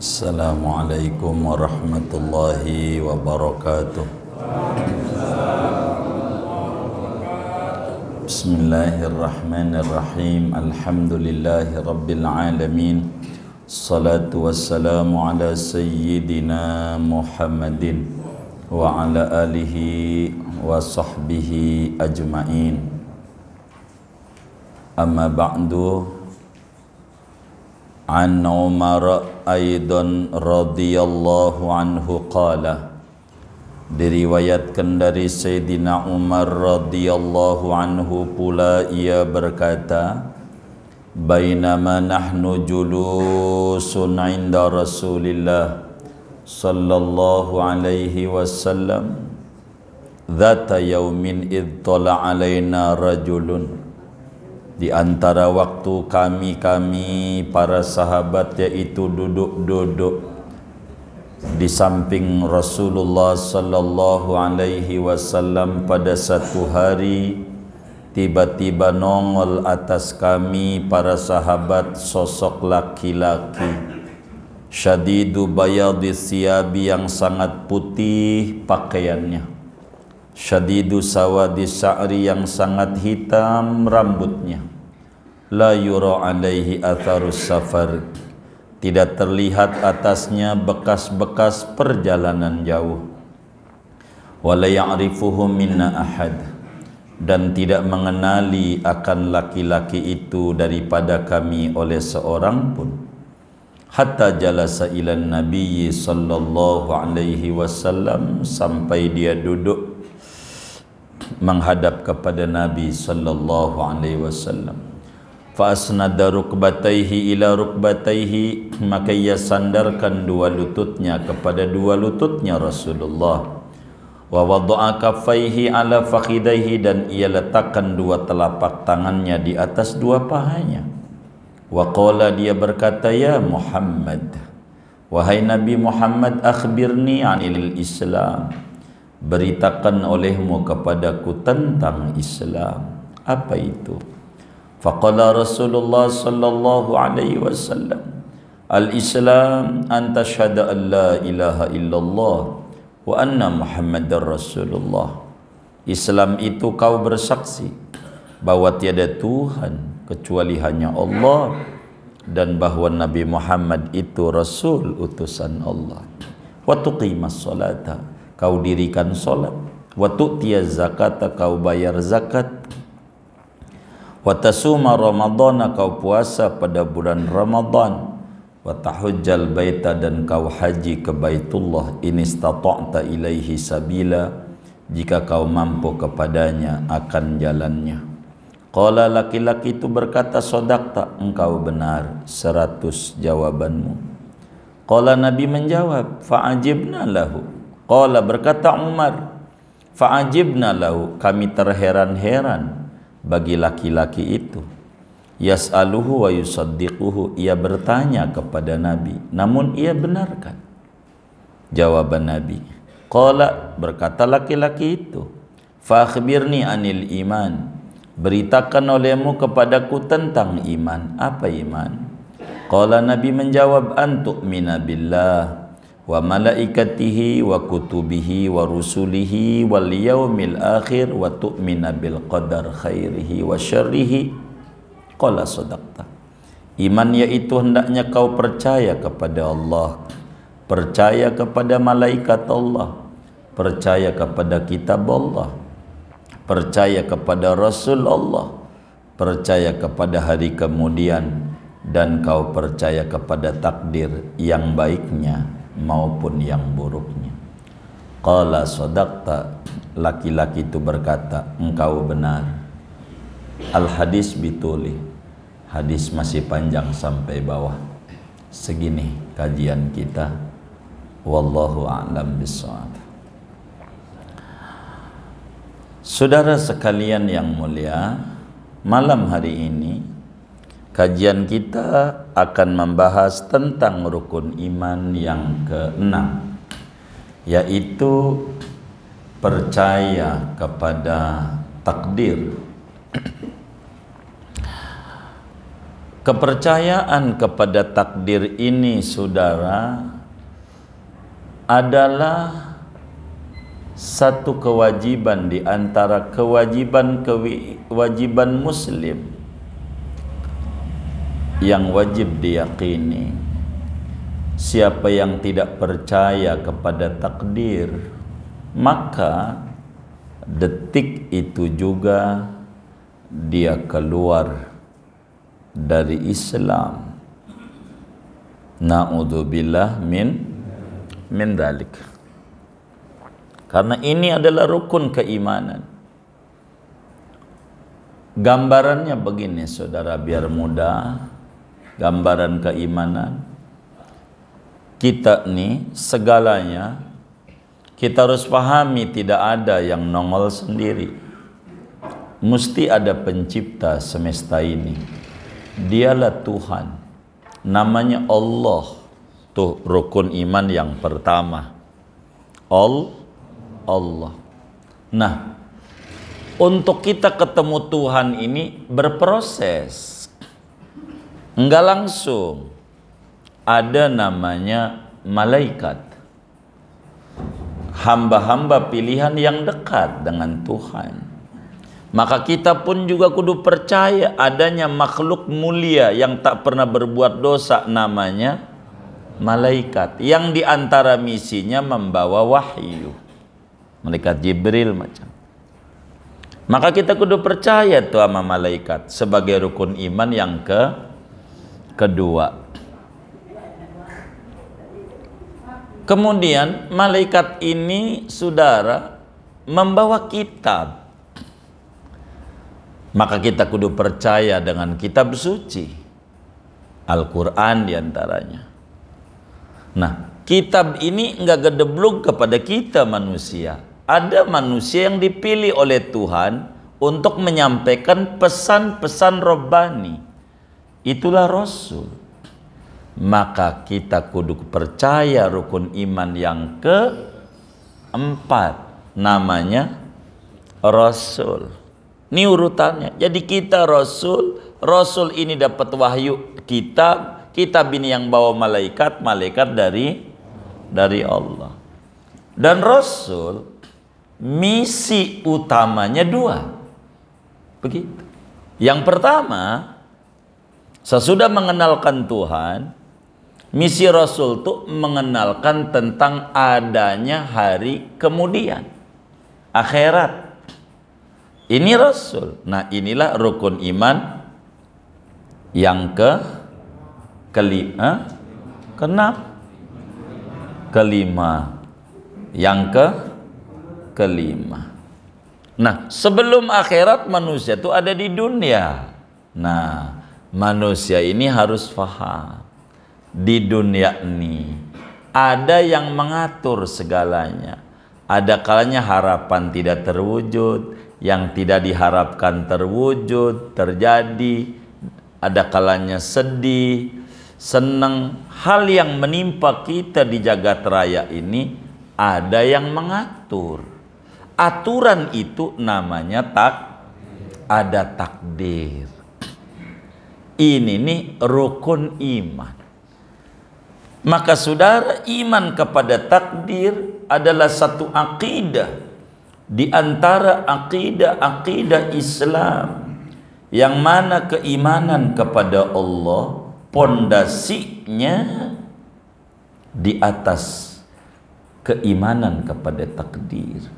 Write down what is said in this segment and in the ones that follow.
السلام عليكم ورحمة الله وبركاته بسم الله الرحمن الرحيم الحمد لله رب العالمين الصلاة والسلام على سيدنا محمد وعلى آله وصحبه أجمعين أما بعد عن عمر أيضا radhiyallahu anhu عنه Diriwayatkan dari Sayyidina Umar radhiyallahu anhu pula ia berkata Bainama nahnu julusun inda Rasulillah sallallahu alaihi wasallam Zata yaumin id tala alaina rajulun di antara waktu kami-kami para sahabat yaitu duduk-duduk di samping Rasulullah sallallahu alaihi wasallam pada satu hari tiba-tiba nongol atas kami para sahabat sosok laki-laki syadidu bayadhi siabi yang sangat putih pakaiannya Syadidu sawadi sa'ri yang sangat hitam rambutnya La yura alaihi atharus safar Tidak terlihat atasnya bekas-bekas perjalanan jauh Wa la ya'rifuhu minna ahad Dan tidak mengenali akan laki-laki itu daripada kami oleh seorang pun Hatta jalasa ilan nabiyyi sallallahu alaihi wasallam Sampai dia duduk menghadap kepada Nabi sallallahu alaihi wasallam. Fa asnada rukbataihi ila rukbataihi maka ia sandarkan dua lututnya kepada dua lututnya Rasulullah. Wa wada'a kaffaihi ala fakhidaihi dan ia letakkan dua telapak tangannya di atas dua pahanya. Wa qala dia berkata ya Muhammad Wahai Nabi Muhammad akhbirni anil Islam beritakan olehmu kepadaku tentang Islam apa itu faqala rasulullah sallallahu alaihi wasallam al-islam an tashhadu an ilaha illallah wa anna muhammadar rasulullah islam itu kau bersaksi bahwa tiada tuhan kecuali hanya Allah dan bahwa Nabi Muhammad itu rasul utusan Allah. Wa tuqimas salata kau dirikan solat wa tu'tiya zakata kau bayar zakat wa tasuma ramadhana kau puasa pada bulan ramadhan wa tahujjal baita dan kau haji ke baitullah in istata'ta ilaihi sabila jika kau mampu kepadanya akan jalannya Qala laki-laki itu berkata sodak tak engkau benar seratus jawabanmu. Qala Nabi menjawab fa'ajibna lahu. Qala berkata Umar, fa'ajibna lahu, kami terheran-heran bagi laki-laki itu. Yas'aluhu wa yusaddiquhu, ia bertanya kepada Nabi, namun ia benarkan. Jawaban Nabi, Qala berkata laki-laki itu, fa'akhbirni anil iman, beritakan olehmu kepadaku tentang iman. Apa iman? Qala Nabi menjawab, antuk minabillah wa malaikatihi wa kutubihi wa rusulihi wal yaumil akhir wa tu'mina bil qadar khairihi wa syarrihi qala sadaqta iman yaitu hendaknya kau percaya kepada Allah percaya kepada malaikat Allah percaya kepada kitab Allah percaya kepada rasul Allah percaya kepada hari kemudian dan kau percaya kepada takdir yang baiknya maupun yang buruknya. Qala sadaqta laki-laki itu berkata engkau benar. Al hadis bituli. Hadis masih panjang sampai bawah. Segini kajian kita. Wallahu a'lam bishawab. Saudara sekalian yang mulia, malam hari ini Kajian kita akan membahas tentang rukun iman yang keenam, yaitu percaya kepada takdir. Kepercayaan kepada takdir ini, saudara, adalah satu kewajiban di antara kewajiban-kewajiban Muslim yang wajib diyakini siapa yang tidak percaya kepada takdir maka detik itu juga dia keluar dari Islam naudzubillah min min dalik karena ini adalah rukun keimanan gambarannya begini saudara biar mudah gambaran keimanan kita ni segalanya kita harus pahami tidak ada yang nongol sendiri mesti ada pencipta semesta ini dialah Tuhan namanya Allah tuh rukun iman yang pertama All Allah nah untuk kita ketemu Tuhan ini berproses Enggak langsung. Ada namanya malaikat. Hamba-hamba pilihan yang dekat dengan Tuhan. Maka kita pun juga kudu percaya adanya makhluk mulia yang tak pernah berbuat dosa namanya malaikat. Yang diantara misinya membawa wahyu. Malaikat Jibril macam. Maka kita kudu percaya tuh sama malaikat sebagai rukun iman yang ke kedua. Kemudian malaikat ini saudara membawa kitab. Maka kita kudu percaya dengan kitab suci. Al-Quran diantaranya. Nah, kitab ini nggak gedeblung kepada kita manusia. Ada manusia yang dipilih oleh Tuhan untuk menyampaikan pesan-pesan -pesan itulah Rasul. Maka kita kudu percaya rukun iman yang keempat namanya Rasul. Ini urutannya. Jadi kita Rasul, Rasul ini dapat wahyu kitab, kitab ini yang bawa malaikat, malaikat dari dari Allah. Dan Rasul misi utamanya dua. Begitu. Yang pertama, Sesudah mengenalkan Tuhan, misi Rasul itu mengenalkan tentang adanya hari kemudian. Akhirat. Ini Rasul. Nah inilah rukun iman yang ke kelima, eh? kelima, yang ke kelima. Nah sebelum akhirat manusia itu ada di dunia. Nah manusia ini harus faham di dunia ini ada yang mengatur segalanya ada kalanya harapan tidak terwujud yang tidak diharapkan terwujud terjadi ada kalanya sedih senang hal yang menimpa kita di jagat raya ini ada yang mengatur aturan itu namanya tak ada takdir ini nih rukun iman maka saudara iman kepada takdir adalah satu akidah di antara akidah-akidah Islam yang mana keimanan kepada Allah pondasinya di atas keimanan kepada takdir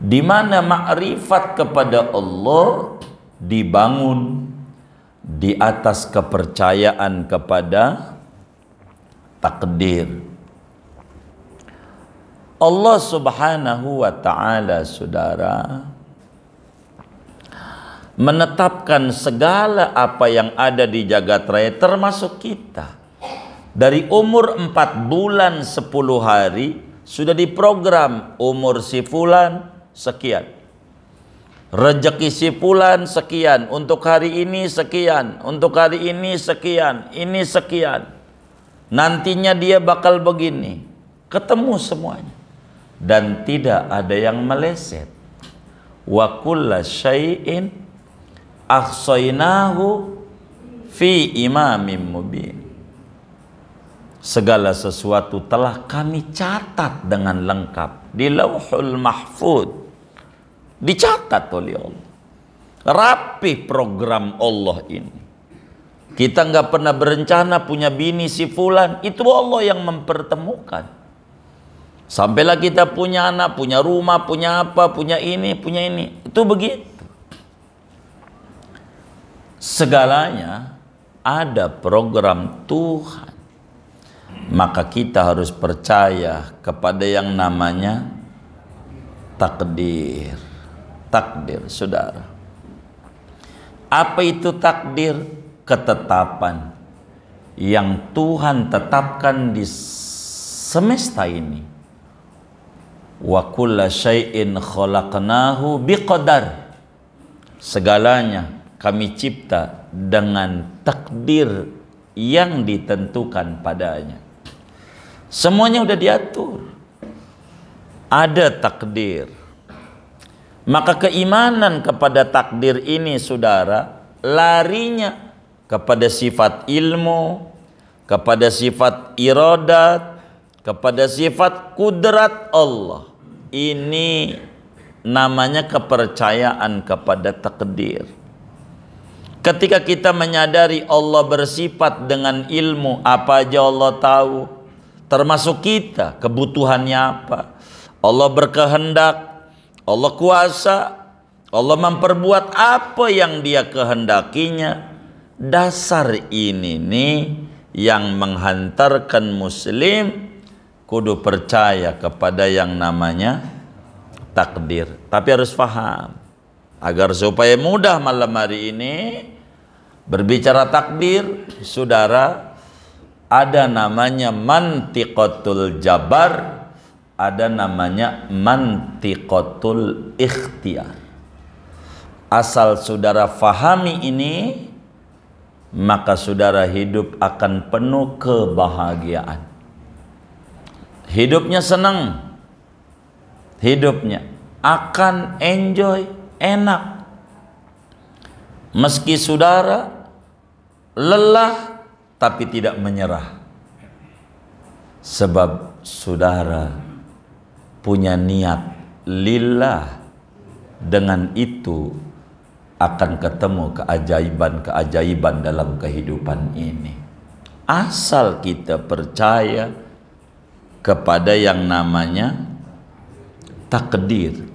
di mana makrifat kepada Allah dibangun di atas kepercayaan kepada takdir. Allah Subhanahu wa taala Saudara menetapkan segala apa yang ada di jagat raya termasuk kita. Dari umur 4 bulan 10 hari sudah diprogram umur si fulan sekian Rezeki si pulan sekian, untuk hari ini sekian, untuk hari ini sekian, ini sekian. Nantinya dia bakal begini. Ketemu semuanya. Dan tidak ada yang meleset. Wa kulla syai'in fi imamim mubin. Segala sesuatu telah kami catat dengan lengkap di Lauhul Mahfud Dicatat oleh Allah. Rapih program Allah ini. Kita nggak pernah berencana punya bini si fulan. Itu Allah yang mempertemukan. Sampailah kita punya anak, punya rumah, punya apa, punya ini, punya ini. Itu begitu. Segalanya ada program Tuhan. Maka kita harus percaya kepada yang namanya takdir takdir, saudara. Apa itu takdir? Ketetapan yang Tuhan tetapkan di semesta ini. Wa kulla syai'in khalaqnahu biqadar. Segalanya kami cipta dengan takdir yang ditentukan padanya. Semuanya sudah diatur. Ada takdir maka keimanan kepada takdir ini saudara larinya kepada sifat ilmu, kepada sifat iradat, kepada sifat kudrat Allah. Ini namanya kepercayaan kepada takdir. Ketika kita menyadari Allah bersifat dengan ilmu, apa aja Allah tahu, termasuk kita, kebutuhannya apa. Allah berkehendak, Allah kuasa, Allah memperbuat apa yang dia kehendakinya. Dasar ini nih yang menghantarkan muslim kudu percaya kepada yang namanya takdir. Tapi harus faham agar supaya mudah malam hari ini berbicara takdir, saudara ada namanya mantiqatul jabar ada namanya mantikotul ikhtiar. Asal saudara fahami ini, maka saudara hidup akan penuh kebahagiaan. Hidupnya senang, hidupnya akan enjoy, enak. Meski saudara lelah tapi tidak menyerah. Sebab saudara punya niat lillah dengan itu akan ketemu keajaiban-keajaiban dalam kehidupan ini asal kita percaya kepada yang namanya takdir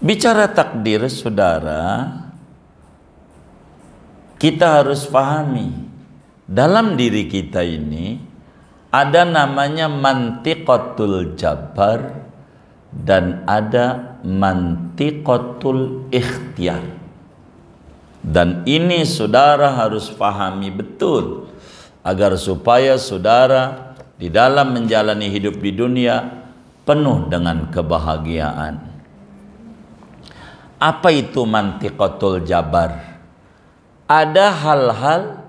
bicara takdir saudara kita harus pahami dalam diri kita ini ada namanya mantiqatul jabar dan ada mantiqatul ikhtiar. Dan ini saudara harus pahami betul agar supaya saudara di dalam menjalani hidup di dunia penuh dengan kebahagiaan. Apa itu mantiqatul jabar? Ada hal-hal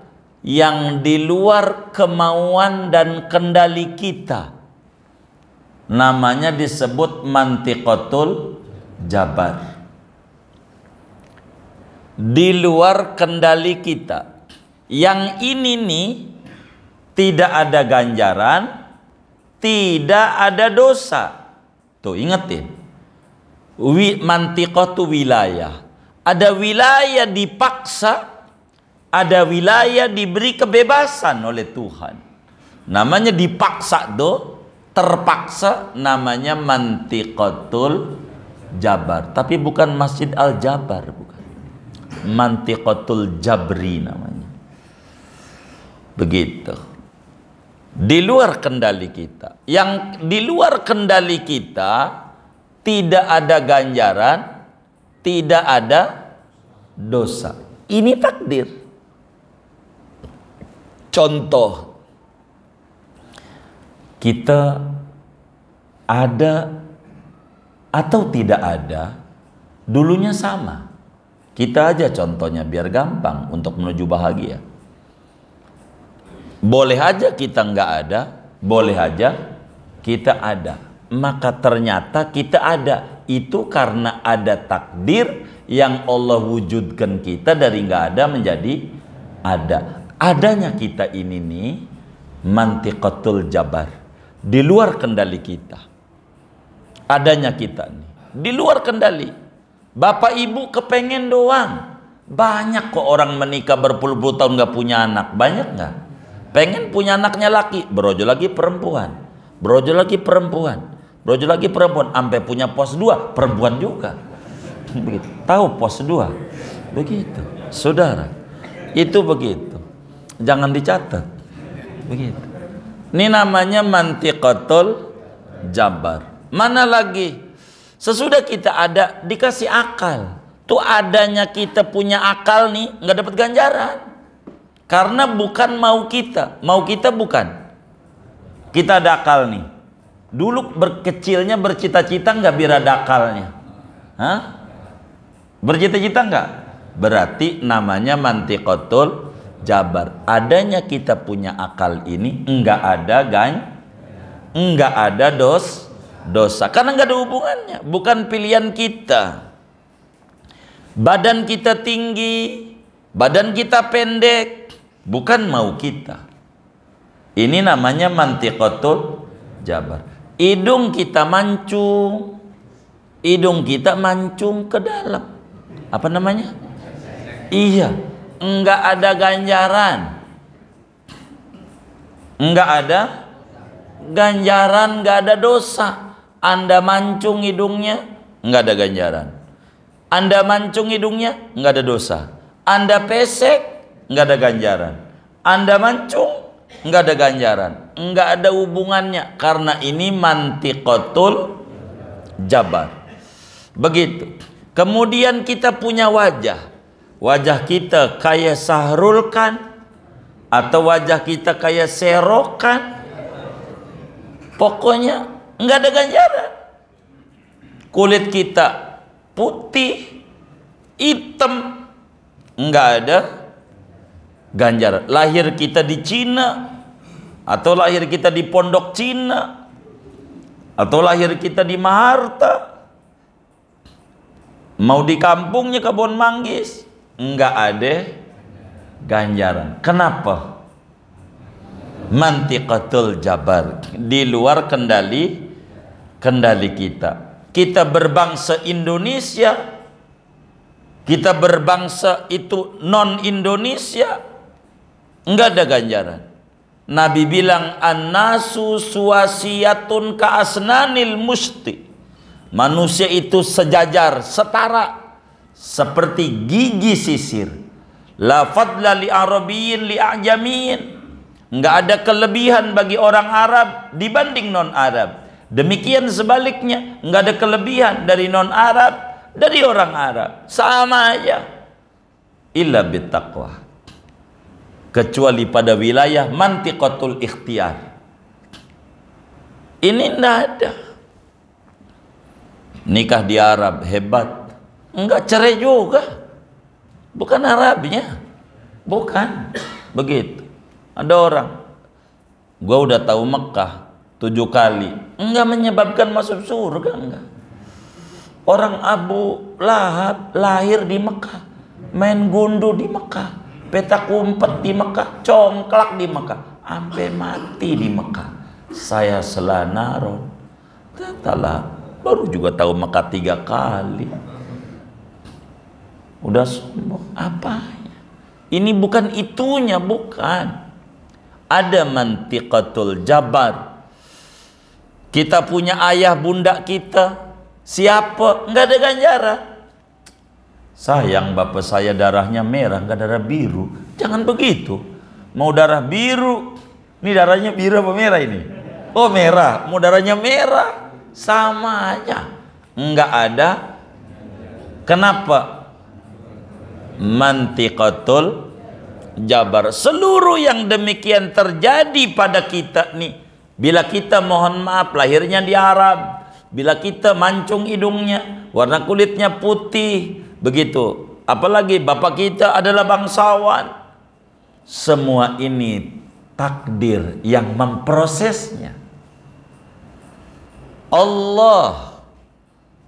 yang di luar kemauan dan kendali kita namanya disebut mantikotul jabar di luar kendali kita yang ini nih tidak ada ganjaran tidak ada dosa tuh ingetin wi mantikotu wilayah ada wilayah dipaksa ada wilayah diberi kebebasan oleh Tuhan. Namanya dipaksa do, terpaksa namanya mantikotul jabar. Tapi bukan Masjid Al Jabar, bukan. Mantikotul Jabri namanya. Begitu. Di luar kendali kita. Yang di luar kendali kita tidak ada ganjaran, tidak ada dosa. Ini takdir. Contoh, kita ada atau tidak ada, dulunya sama. Kita aja contohnya biar gampang untuk menuju bahagia. Boleh aja kita nggak ada, boleh aja kita ada. Maka ternyata kita ada. Itu karena ada takdir yang Allah wujudkan kita dari nggak ada menjadi ada adanya kita ini nih mantiqatul jabar di luar kendali kita adanya kita nih di luar kendali bapak ibu kepengen doang banyak kok orang menikah berpuluh-puluh tahun gak punya anak banyak gak? pengen punya anaknya laki berojo lagi perempuan berojo lagi perempuan berojo lagi perempuan sampai punya pos dua perempuan juga tahu pos dua begitu saudara itu begitu jangan dicatat begitu ini namanya mantiqatul jabar mana lagi sesudah kita ada dikasih akal tuh adanya kita punya akal nih nggak dapat ganjaran karena bukan mau kita mau kita bukan kita ada akal nih dulu berkecilnya bercita-cita nggak biar dakalnya? akalnya Hah? bercita-cita nggak berarti namanya mantikotol jabar. Adanya kita punya akal ini enggak ada gan enggak ada dos dosa karena enggak ada hubungannya, bukan pilihan kita. Badan kita tinggi, badan kita pendek, bukan mau kita. Ini namanya mantikotul, jabar. Hidung kita mancung. Hidung kita mancung ke dalam. Apa namanya? Iya enggak ada ganjaran. Enggak ada ganjaran, enggak ada dosa. Anda mancung hidungnya, enggak ada ganjaran. Anda mancung hidungnya, enggak ada dosa. Anda pesek, enggak ada ganjaran. Anda mancung, enggak ada ganjaran. Enggak ada hubungannya karena ini mantiqatul jabar. Begitu. Kemudian kita punya wajah wajah kita kaya sahrulkan atau wajah kita kaya serokan pokoknya nggak ada ganjaran kulit kita putih hitam nggak ada ganjaran lahir kita di Cina atau lahir kita di pondok Cina atau lahir kita di Maharta mau di kampungnya kebon manggis enggak ada ganjaran. Kenapa? Mantiqatul jabar di luar kendali kendali kita. Kita berbangsa Indonesia, kita berbangsa itu non Indonesia, enggak ada ganjaran. Nabi bilang annasu suwasiyatun asnanil musti. Manusia itu sejajar, setara seperti gigi sisir. La fadla li arabiyyin li ajamiyyin. Enggak ada kelebihan bagi orang Arab dibanding non Arab. Demikian sebaliknya, enggak ada kelebihan dari non Arab dari orang Arab. Sama aja. Illa bittaqwa. Kecuali pada wilayah mantiqatul ikhtiar. Ini enggak ada. Nikah di Arab hebat Enggak cerai juga. Bukan Arabnya. Bukan. Begitu. Ada orang. Gua udah tahu Mekah tujuh kali. Enggak menyebabkan masuk surga enggak. Orang Abu Lahab lahir di Mekah. Main gundu di Mekah. Petak umpet di Mekah. Congklak di Mekah. Sampai mati di Mekah. Saya selanaron. tahu baru juga tahu Mekah tiga kali udah sombong apa ini bukan itunya bukan ada mantiqatul jabar kita punya ayah bunda kita siapa nggak ada ganjaran sayang bapak saya darahnya merah nggak darah biru jangan begitu mau darah biru ini darahnya biru apa merah ini oh merah mau darahnya merah sama aja nggak ada kenapa mantiqatul jabar seluruh yang demikian terjadi pada kita nih bila kita mohon maaf lahirnya di Arab bila kita mancung hidungnya warna kulitnya putih begitu apalagi bapak kita adalah bangsawan semua ini takdir yang memprosesnya Allah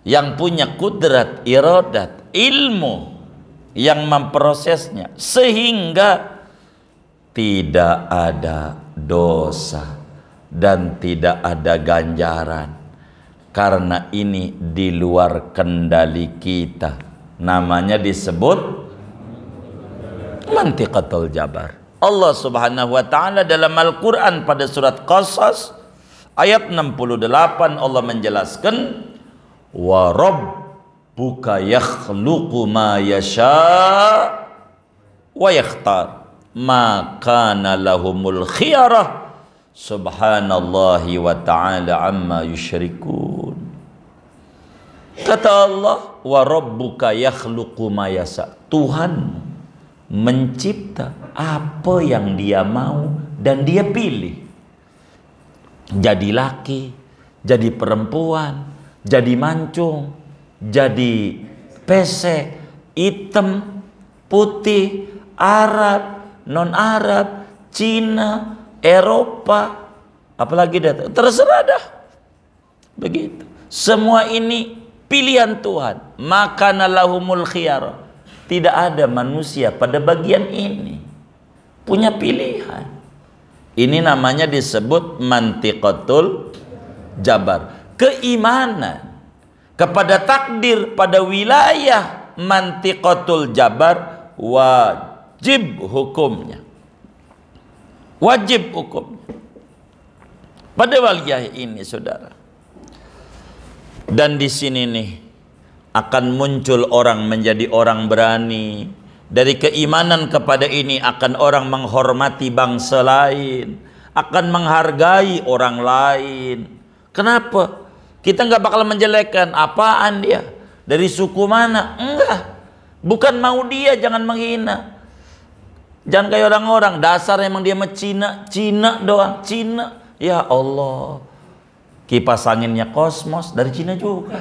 yang punya kudrat, iradat, ilmu yang memprosesnya sehingga tidak ada dosa dan tidak ada ganjaran karena ini di luar kendali kita namanya disebut mantiqatul jabar Allah subhanahu wa ta'ala dalam Al-Quran pada surat Qasas ayat 68 Allah menjelaskan buka yakhluqu ma yasha wa yakhtar kana lahumul khiyarah subhanallahi wa ta'ala amma yushrikun kata Allah wa rabbuka yakhluqu ma yasha Tuhan mencipta apa yang dia mau dan dia pilih jadi laki jadi perempuan jadi mancung jadi pesek, hitam, putih, Arab, non-Arab, Cina, Eropa, apalagi data. Terserah dah. Begitu. Semua ini pilihan Tuhan. Makanalahumul khiyar. Tidak ada manusia pada bagian ini punya pilihan. Ini namanya disebut mantikotul jabar. Keimanan kepada takdir pada wilayah mantikotul jabar wajib hukumnya wajib hukum pada wilayah ini saudara dan di sini nih akan muncul orang menjadi orang berani dari keimanan kepada ini akan orang menghormati bangsa lain akan menghargai orang lain kenapa kita nggak bakal menjelekkan apaan dia. Dari suku mana? Enggak. Bukan mau dia, jangan menghina. Jangan kayak orang-orang, dasar emang dia mah Cina, Cina doang, Cina. Ya Allah. Kipas anginnya kosmos dari Cina juga.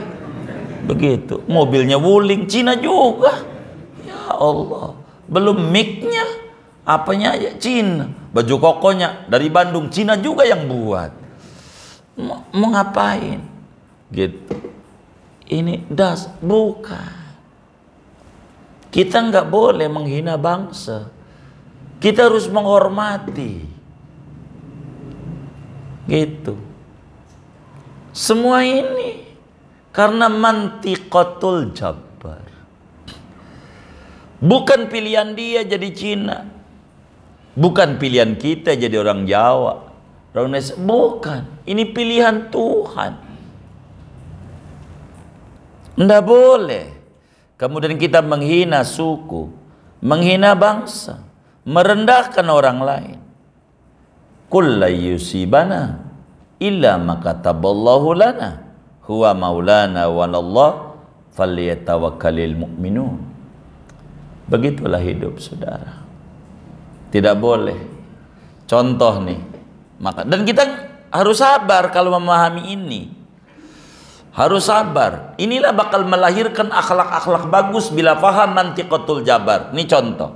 Begitu. Mobilnya wuling Cina juga. Ya Allah. Belum micnya apanya ya Cina. Baju kokonya dari Bandung Cina juga yang buat. Mau ngapain? gitu ini das bukan kita nggak boleh menghina bangsa kita harus menghormati gitu semua ini karena mantikotul jabar bukan pilihan dia jadi Cina bukan pilihan kita jadi orang Jawa orang bukan ini pilihan Tuhan tidak boleh. Kemudian kita menghina suku, menghina bangsa, merendahkan orang lain. Kulla yusibana illa makataballahu lana huwa maulana walallah falyatawakkalil mu'minun. Begitulah hidup saudara. Tidak boleh. Contoh nih. Maka dan kita harus sabar kalau memahami ini harus sabar. Inilah bakal melahirkan akhlak-akhlak bagus bila paham mantiqatul jabar. Ini contoh.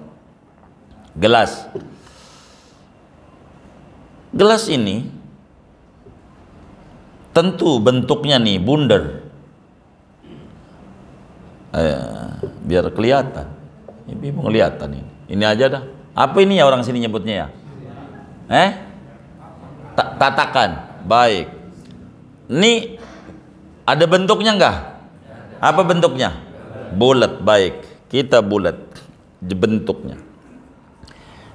Gelas. Gelas ini tentu bentuknya nih bundar. Eh, biar kelihatan. Ini mau kelihatan ini. Ini aja dah. Apa ini ya orang sini nyebutnya ya? Eh? Tatakan. Baik. Ini ada bentuknya enggak? Apa bentuknya? Bulat, baik. Kita bulat bentuknya.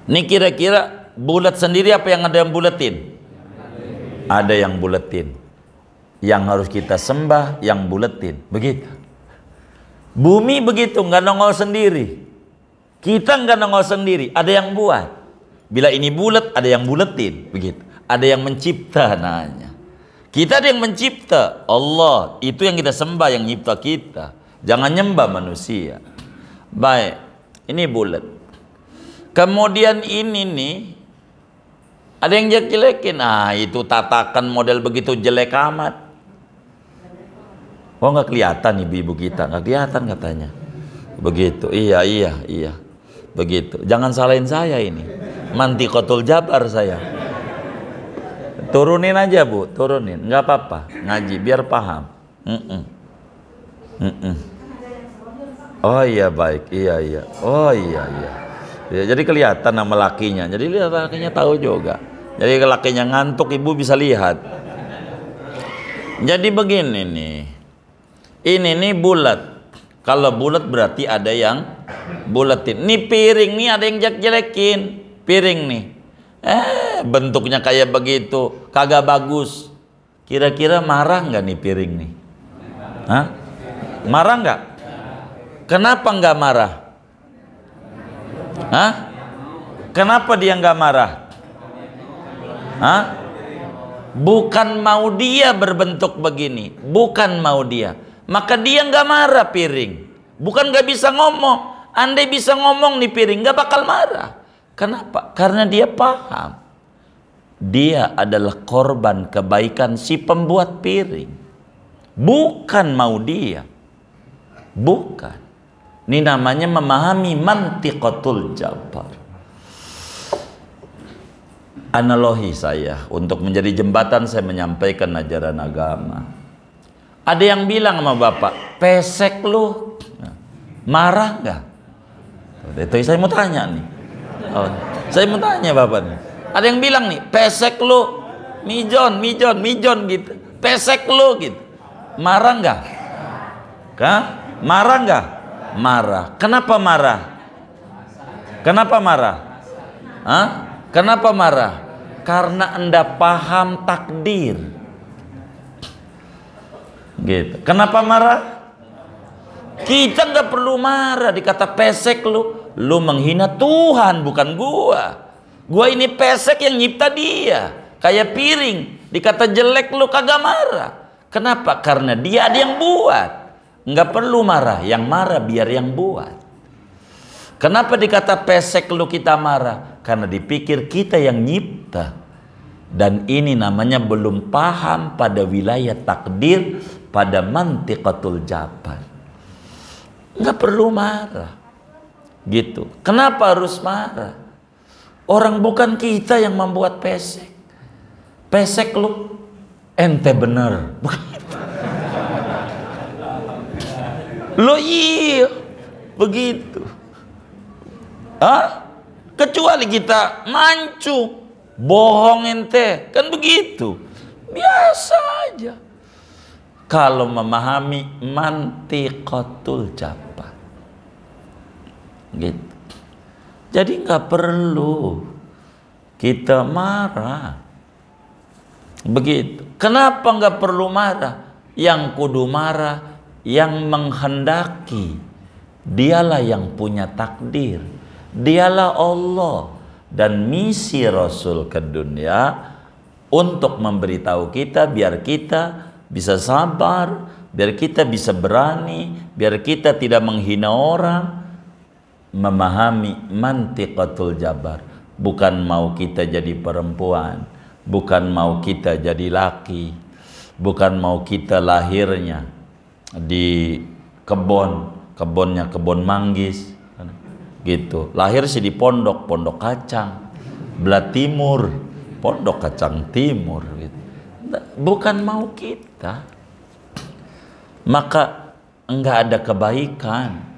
Ini kira-kira bulat sendiri apa yang ada yang bulatin? Ada yang bulatin. Yang harus kita sembah, yang bulatin. Begitu. Bumi begitu, enggak nongol sendiri. Kita enggak nongol sendiri, ada yang buat. Bila ini bulat, ada yang buletin. Begitu. Ada yang mencipta nanya. Kita ada yang mencipta Allah. Itu yang kita sembah, yang nyipta kita. Jangan nyembah manusia. Baik, ini bulat. Kemudian ini nih, ada yang jelek-jelekin. Ah, itu tatakan model begitu jelek amat. Oh nggak kelihatan ibu-ibu kita, nggak kelihatan katanya. Begitu, iya, iya, iya. Begitu. Jangan salahin saya ini. Manti kotul jabar saya. Turunin aja bu, turunin, nggak apa-apa, ngaji biar paham. Mm -mm. Mm -mm. Oh iya baik, iya iya, oh iya iya. Ya, jadi kelihatan nama lakinya, jadi lihat lakinya tahu juga. Jadi lakinya ngantuk ibu bisa lihat. Jadi begini nih, ini nih bulat. Kalau bulat berarti ada yang bulatin. Nih piring nih ada yang jelek-jelekin, piring nih Eh, bentuknya kayak begitu, kagak bagus. Kira-kira marah nggak nih piring nih? Hah? Marah nggak? Kenapa nggak marah? Hah? Kenapa dia nggak marah? Hah? Bukan mau dia berbentuk begini, bukan mau dia. Maka dia nggak marah piring. Bukan nggak bisa ngomong. Andai bisa ngomong nih piring, nggak bakal marah. Kenapa? Karena dia paham. Dia adalah korban kebaikan si pembuat piring. Bukan mau dia. Bukan. Ini namanya memahami mantiqatul jabar. Analogi saya untuk menjadi jembatan saya menyampaikan ajaran agama. Ada yang bilang sama bapak, pesek lu, marah nggak? Itu saya mau tanya nih. Oh. Saya mau tanya bapak Ada yang bilang nih, pesek lu, mijon, mijon, mijon gitu. Pesek lu gitu. Marah nggak? Kah? Marah nggak? Marah. Kenapa marah? Kenapa marah? Hah? Kenapa marah? Karena anda paham takdir. Gitu. Kenapa marah? Kita nggak perlu marah dikata pesek lu Lu menghina Tuhan bukan gua. Gua ini pesek yang nyipta dia. Kayak piring. Dikata jelek lu kagak marah. Kenapa? Karena dia ada yang buat. Nggak perlu marah. Yang marah biar yang buat. Kenapa dikata pesek lu kita marah? Karena dipikir kita yang nyipta. Dan ini namanya belum paham pada wilayah takdir pada mantiqatul jabar, Nggak perlu marah. Gitu. Kenapa harus marah? Orang bukan kita yang membuat pesek. Pesek lu ente bener. Lo iya. Begitu. Hah? Kecuali kita mancung, bohong ente, kan begitu. Biasa aja. Kalau memahami mantikotul japa Gitu. Jadi nggak perlu kita marah. Begitu. Kenapa nggak perlu marah? Yang kudu marah, yang menghendaki. Dialah yang punya takdir. Dialah Allah. Dan misi Rasul ke dunia untuk memberitahu kita biar kita bisa sabar, biar kita bisa berani, biar kita tidak menghina orang, memahami mantiqatul jabar bukan mau kita jadi perempuan bukan mau kita jadi laki bukan mau kita lahirnya di kebon kebonnya kebon manggis gitu lahir sih di pondok pondok kacang belah timur pondok kacang timur gitu bukan mau kita maka enggak ada kebaikan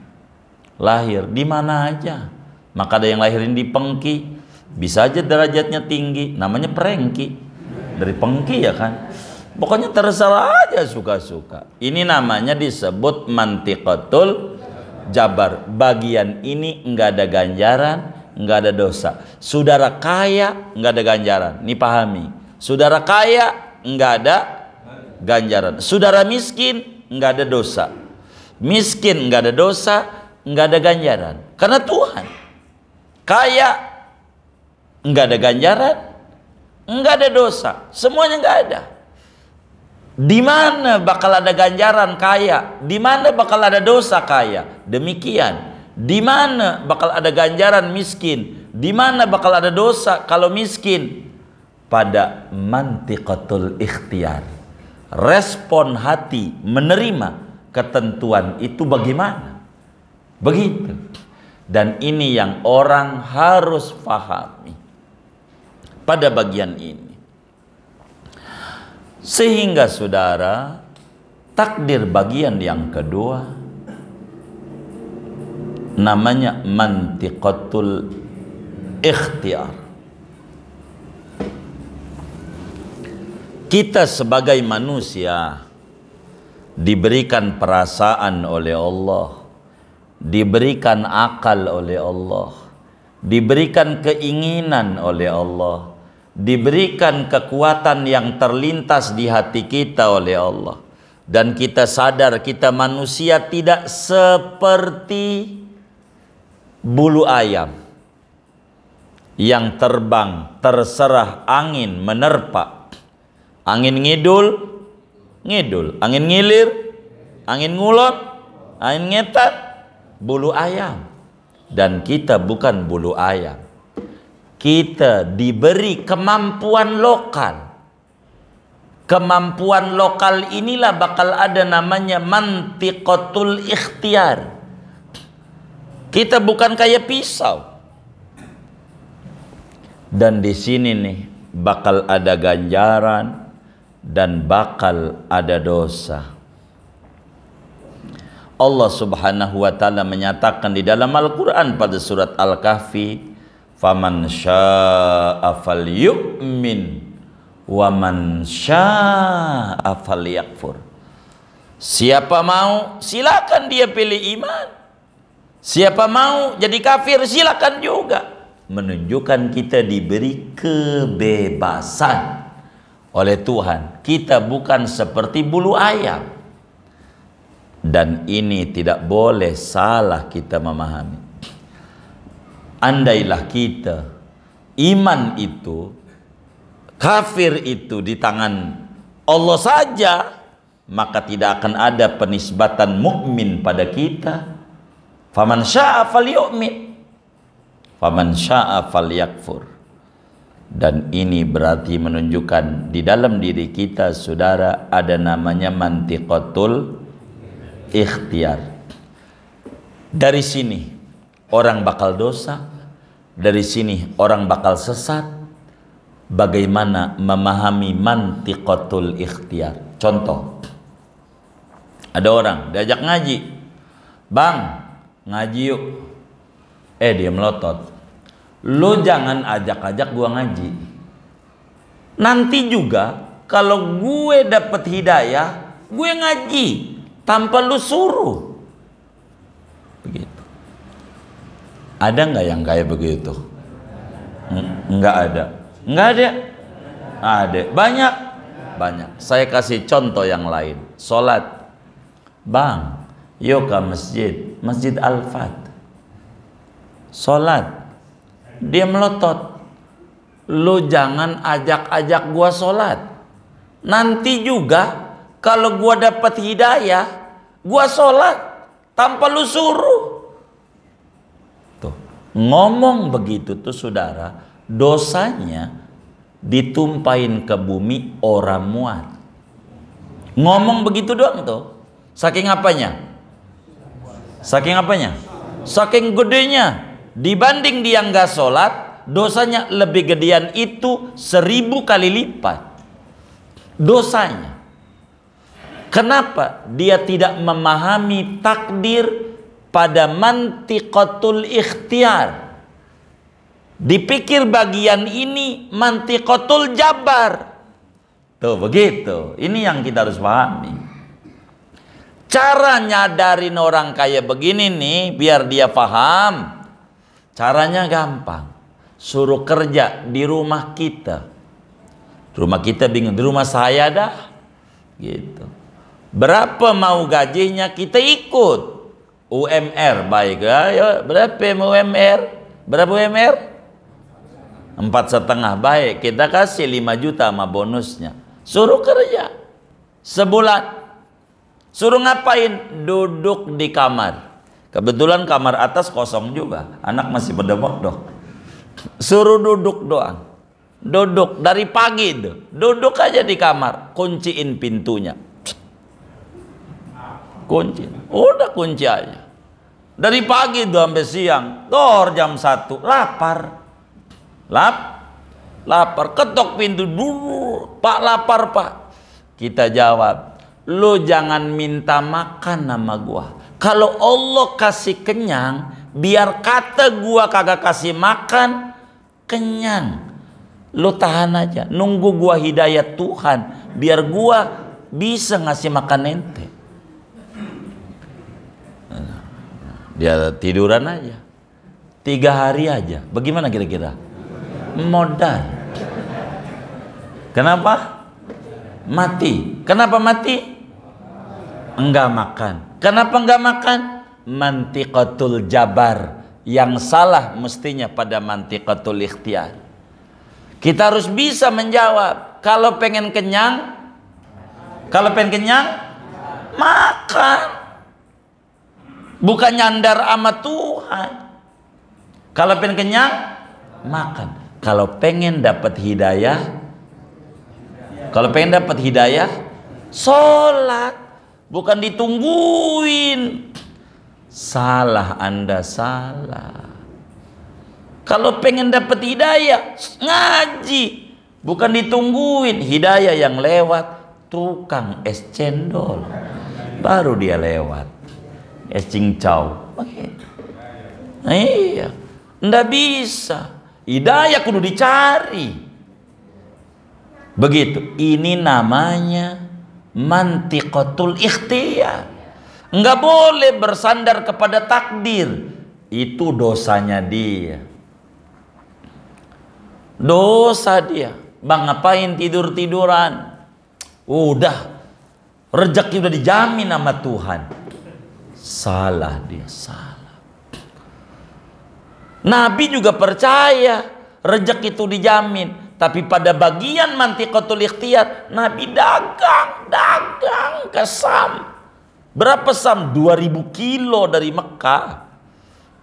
lahir di mana aja. Maka ada yang lahirin di Pengki, bisa aja derajatnya tinggi, namanya Perengki. Dari Pengki ya kan. Pokoknya terserah aja suka-suka. Ini namanya disebut mantikotul jabar. Bagian ini enggak ada ganjaran, enggak ada dosa. Saudara kaya enggak ada ganjaran. Ini pahami. Saudara kaya enggak ada ganjaran. Saudara miskin enggak ada dosa. Miskin enggak ada dosa, nggak ada ganjaran karena Tuhan kaya nggak ada ganjaran nggak ada dosa semuanya nggak ada di mana bakal ada ganjaran kaya di mana bakal ada dosa kaya demikian di mana bakal ada ganjaran miskin di mana bakal ada dosa kalau miskin pada mantiqatul ikhtiar respon hati menerima ketentuan itu bagaimana Begitu. Dan ini yang orang harus pahami pada bagian ini. Sehingga saudara, takdir bagian yang kedua namanya mantiqatul ikhtiar. Kita sebagai manusia diberikan perasaan oleh Allah diberikan akal oleh Allah, diberikan keinginan oleh Allah, diberikan kekuatan yang terlintas di hati kita oleh Allah, dan kita sadar kita manusia tidak seperti bulu ayam yang terbang terserah angin menerpa angin ngidul ngidul angin ngilir angin ngulot, angin ngetat bulu ayam dan kita bukan bulu ayam. Kita diberi kemampuan lokal. Kemampuan lokal inilah bakal ada namanya mantikotul ikhtiar. Kita bukan kayak pisau. Dan di sini nih bakal ada ganjaran dan bakal ada dosa. Allah Subhanahu wa taala menyatakan di dalam Al-Qur'an pada surat Al-Kahfi faman syaa'a falyu'min wa man syaa'a falyakfur siapa mau silakan dia pilih iman siapa mau jadi kafir silakan juga menunjukkan kita diberi kebebasan oleh Tuhan kita bukan seperti bulu ayam dan ini tidak boleh salah kita memahami. Andailah kita iman itu kafir itu di tangan Allah saja, maka tidak akan ada penisbatan mukmin pada kita. Faman syaa falyu'min. Faman syaa falyakfur. Dan ini berarti menunjukkan di dalam diri kita saudara ada namanya mantiqatul ikhtiar. Dari sini orang bakal dosa, dari sini orang bakal sesat. Bagaimana memahami mantiqatul ikhtiar? Contoh, ada orang diajak ngaji, bang ngaji yuk. Eh dia melotot. lo jangan ajak-ajak gua ngaji. Nanti juga kalau gue dapet hidayah, gue ngaji tanpa lu suruh. Begitu. Ada nggak yang kayak begitu? Nggak ada. Nggak ada. Ada. Banyak. Banyak. Saya kasih contoh yang lain. Sholat. Bang, yuk ke masjid. Masjid Al-Fat. Sholat. Dia melotot. Lu jangan ajak-ajak gua sholat. Nanti juga kalau gua dapat hidayah, gua sholat tanpa lu suruh. Tuh, ngomong begitu tuh saudara, dosanya ditumpahin ke bumi orang muat. Ngomong begitu doang tuh. Saking apanya? Saking apanya? Saking gedenya. Dibanding dia nggak sholat, dosanya lebih gedean itu seribu kali lipat. Dosanya. Kenapa dia tidak memahami takdir pada mantiqatul ikhtiar? Dipikir bagian ini mantiqatul jabar. Tuh begitu. Ini yang kita harus pahami. Cara nyadarin orang kayak begini nih biar dia paham. Caranya gampang. Suruh kerja di rumah kita. Rumah kita bingung, di rumah saya dah. Gitu berapa mau gajinya kita ikut UMR baik ya, ya. berapa UMR berapa UMR empat setengah baik kita kasih lima juta sama bonusnya suruh kerja sebulan suruh ngapain duduk di kamar kebetulan kamar atas kosong juga anak masih berdemok dong suruh duduk doang duduk dari pagi duduk aja di kamar kunciin pintunya kunci udah kunci aja dari pagi tuh sampai siang dor jam satu, lapar lap lapar ketok pintu dulu pak lapar pak kita jawab lo jangan minta makan nama gua kalau Allah kasih kenyang biar kata gua kagak kasih makan kenyang lo tahan aja nunggu gua hidayah Tuhan biar gua bisa ngasih makan ente Dia tiduran aja. Tiga hari aja. Bagaimana kira-kira? Modal. Kenapa? Mati. Kenapa mati? Enggak makan. Kenapa enggak makan? Mantikotul jabar. Yang salah mestinya pada mantikotul ikhtiar. Kita harus bisa menjawab. Kalau pengen kenyang, kalau pengen kenyang, makan. Bukan nyandar sama Tuhan. Kalau pengen kenyang, makan. Kalau pengen dapat hidayah, kalau pengen dapat hidayah, sholat. Bukan ditungguin. Salah Anda salah. Kalau pengen dapat hidayah, ngaji. Bukan ditungguin hidayah yang lewat tukang es cendol. Baru dia lewat es cincau iya ndak bisa hidayah kudu dicari begitu ini namanya mantikotul ikhtiar nggak boleh bersandar kepada takdir itu dosanya dia dosa dia bang ngapain tidur-tiduran udah rezeki udah dijamin sama Tuhan Salah dia, salah. Nabi juga percaya rejek itu dijamin. Tapi pada bagian mantikotul ikhtiar, Nabi dagang, dagang ke Sam. Berapa Sam? 2000 kilo dari Mekah.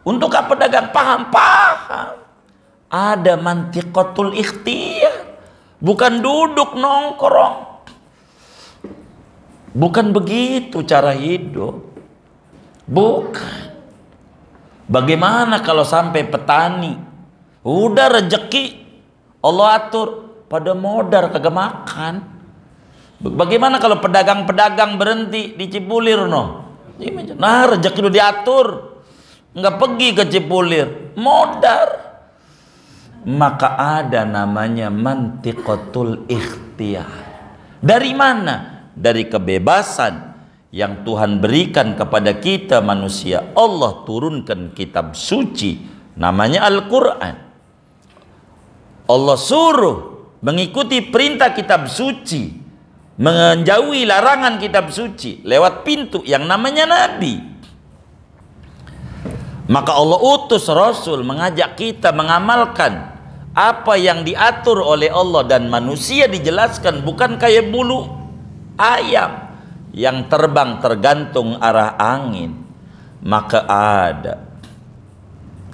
Untuk apa dagang? Paham, paham. Ada mantikotul ikhtiar. Bukan duduk nongkrong. Bukan begitu cara hidup. Bukan. Bagaimana kalau sampai petani udah rejeki Allah atur pada modar kagak makan. Bagaimana kalau pedagang-pedagang berhenti di Cipulir no? Nah rejeki udah diatur nggak pergi ke Cipulir modar maka ada namanya mantikotul ikhtiar dari mana dari kebebasan yang Tuhan berikan kepada kita manusia Allah turunkan kitab suci namanya Al-Quran Allah suruh mengikuti perintah kitab suci menjauhi larangan kitab suci lewat pintu yang namanya Nabi maka Allah utus Rasul mengajak kita mengamalkan apa yang diatur oleh Allah dan manusia dijelaskan bukan kayak bulu ayam yang terbang tergantung arah angin, maka ada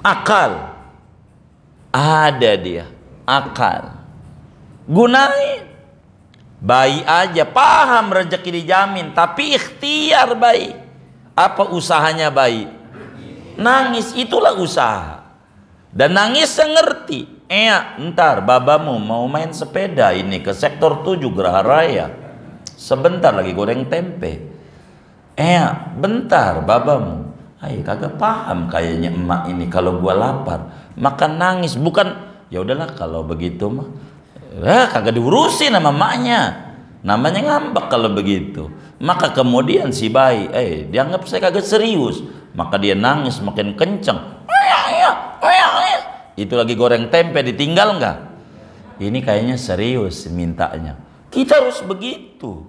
akal. Ada dia, akal. Gunain. Baik aja, paham rezeki dijamin, tapi ikhtiar baik. Apa usahanya baik? Nangis, itulah usaha. Dan nangis ngerti. Eh, iya, ntar babamu mau main sepeda ini ke sektor 7 Geraha Raya Sebentar lagi goreng tempe. Eh, bentar babamu. Ayo kagak paham kayaknya emak ini kalau gua lapar, makan nangis bukan ya udahlah kalau begitu mah. Eh, kagak diurusin sama emaknya. Namanya ngambek kalau begitu. Maka kemudian si bayi, eh dianggap saya kagak serius. Maka dia nangis makin kenceng. Iya, iya, iya, Itu lagi goreng tempe ditinggal nggak? Ini kayaknya serius mintanya kita harus begitu.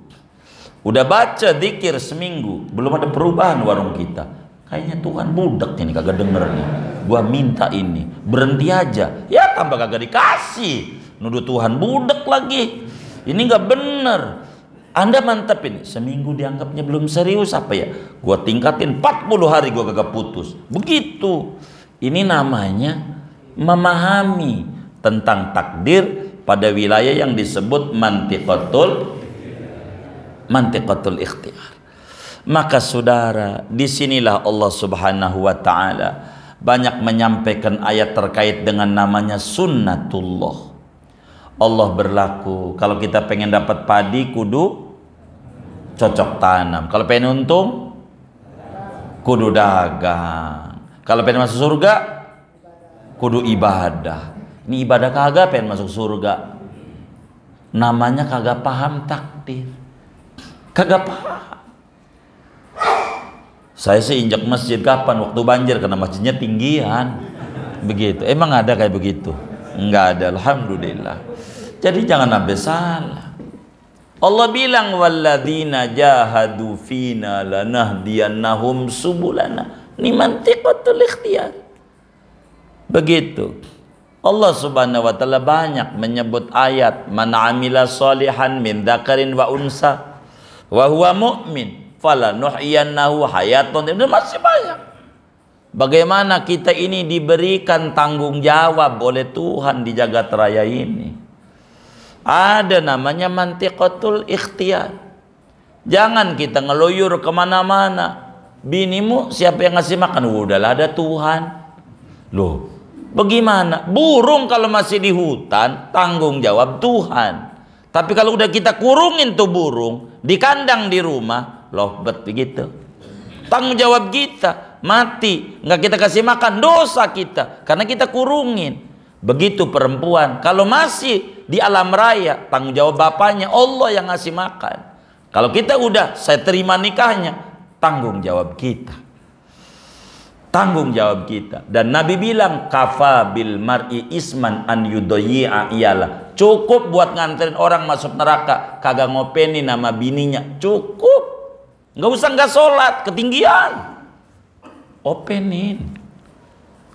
Udah baca dikir seminggu, belum ada perubahan warung kita. Kayaknya Tuhan budak ini kagak denger nih. Gua minta ini, berhenti aja. Ya tambah kagak dikasih. Nuduh Tuhan budak lagi. Ini nggak bener. Anda mantepin, seminggu dianggapnya belum serius apa ya? Gua tingkatin 40 hari gua kagak putus. Begitu. Ini namanya memahami tentang takdir pada wilayah yang disebut mantikotul mantikotul ikhtiar maka saudara disinilah Allah subhanahu wa ta'ala banyak menyampaikan ayat terkait dengan namanya sunnatullah Allah berlaku kalau kita pengen dapat padi kudu cocok tanam kalau pengen untung kudu dagang kalau pengen masuk surga kudu ibadah ini ibadah kagak pengen masuk surga. Namanya kagak paham takdir. Kagak paham. Saya sih injak masjid kapan? Waktu banjir karena masjidnya tinggian. Begitu. Emang ada kayak begitu? Enggak ada. Alhamdulillah. Jadi jangan sampai salah. Allah bilang walladzina jahadu fina lanahdiyannahum subulana. ni mantiqatul ikhtiar. Begitu. Allah Subhanahu wa taala banyak menyebut ayat man amila solihan min dzakarin wa unsa wa huwa mu'min falanuhyiyannahu hayatun itu masih banyak. Bagaimana kita ini diberikan tanggung jawab oleh Tuhan di jagat raya ini. Ada namanya mantiqatul ikhtiar. Jangan kita ngeluyur kemana-mana. Binimu siapa yang ngasih makan? Oh, udahlah ada Tuhan. Loh, Bagaimana? Burung kalau masih di hutan, tanggung jawab Tuhan. Tapi kalau udah kita kurungin tuh burung, di kandang di rumah, loh bet begitu. Tanggung jawab kita, mati. Nggak kita kasih makan, dosa kita. Karena kita kurungin. Begitu perempuan, kalau masih di alam raya, tanggung jawab bapaknya, Allah yang ngasih makan. Kalau kita udah, saya terima nikahnya, tanggung jawab kita tanggung jawab kita. Dan Nabi bilang kafa bil mar'i isman an yudoyi'a ialah. Cukup buat nganterin orang masuk neraka, kagak ngopeni nama bininya. Cukup. Nggak usah nggak sholat, ketinggian. Openin.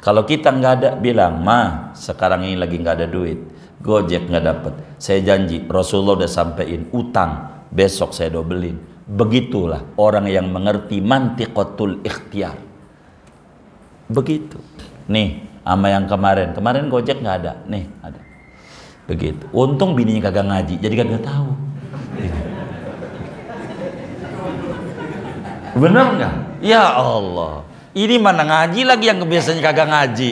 Kalau kita nggak ada, bilang, mah sekarang ini lagi nggak ada duit. Gojek nggak dapet Saya janji, Rasulullah udah sampein utang. Besok saya dobelin. Begitulah orang yang mengerti mantikotul ikhtiar Begitu. Nih, sama yang kemarin. Kemarin Gojek nggak ada. Nih, ada. Begitu. Untung bininya kagak ngaji, jadi kagak tahu. Bener nggak? Ya Allah. Ini mana ngaji lagi yang kebiasaannya kagak ngaji.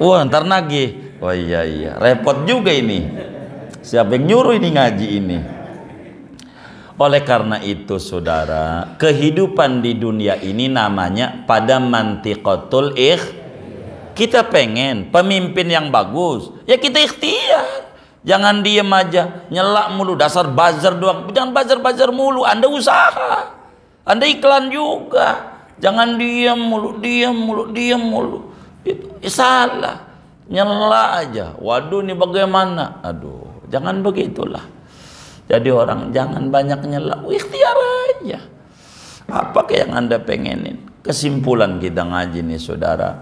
Wah, ntar nagih. oh, iya iya, repot juga ini. Siapa yang nyuruh ini ngaji ini? Oleh karena itu saudara, kehidupan di dunia ini namanya pada mantikotul ikh. Kita pengen pemimpin yang bagus, ya kita ikhtiar. Jangan diem aja, nyelak mulu, dasar bazar doang. Jangan bazar-bazar mulu, Anda usaha. Anda iklan juga. Jangan diem mulu, diem mulu, diem mulu. Itu ya salah. nyelak aja. Waduh ini bagaimana? Aduh, jangan begitulah. Jadi orang jangan banyak nyela, ikhtiar aja. Apa yang Anda pengenin? Kesimpulan kita ngaji nih saudara.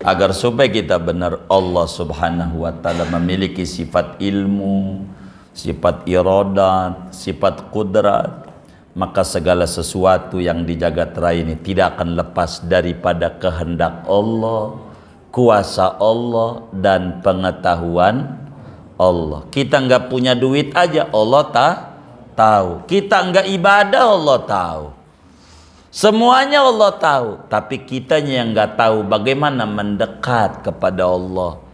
Agar supaya kita benar Allah subhanahu wa ta'ala memiliki sifat ilmu, sifat irodat, sifat kudrat, maka segala sesuatu yang dijaga jagat ini tidak akan lepas daripada kehendak Allah, kuasa Allah dan pengetahuan Allah. Kita nggak punya duit aja Allah ta tahu. Kita nggak ibadah Allah tahu. Semuanya Allah tahu, tapi kitanya yang nggak tahu bagaimana mendekat kepada Allah.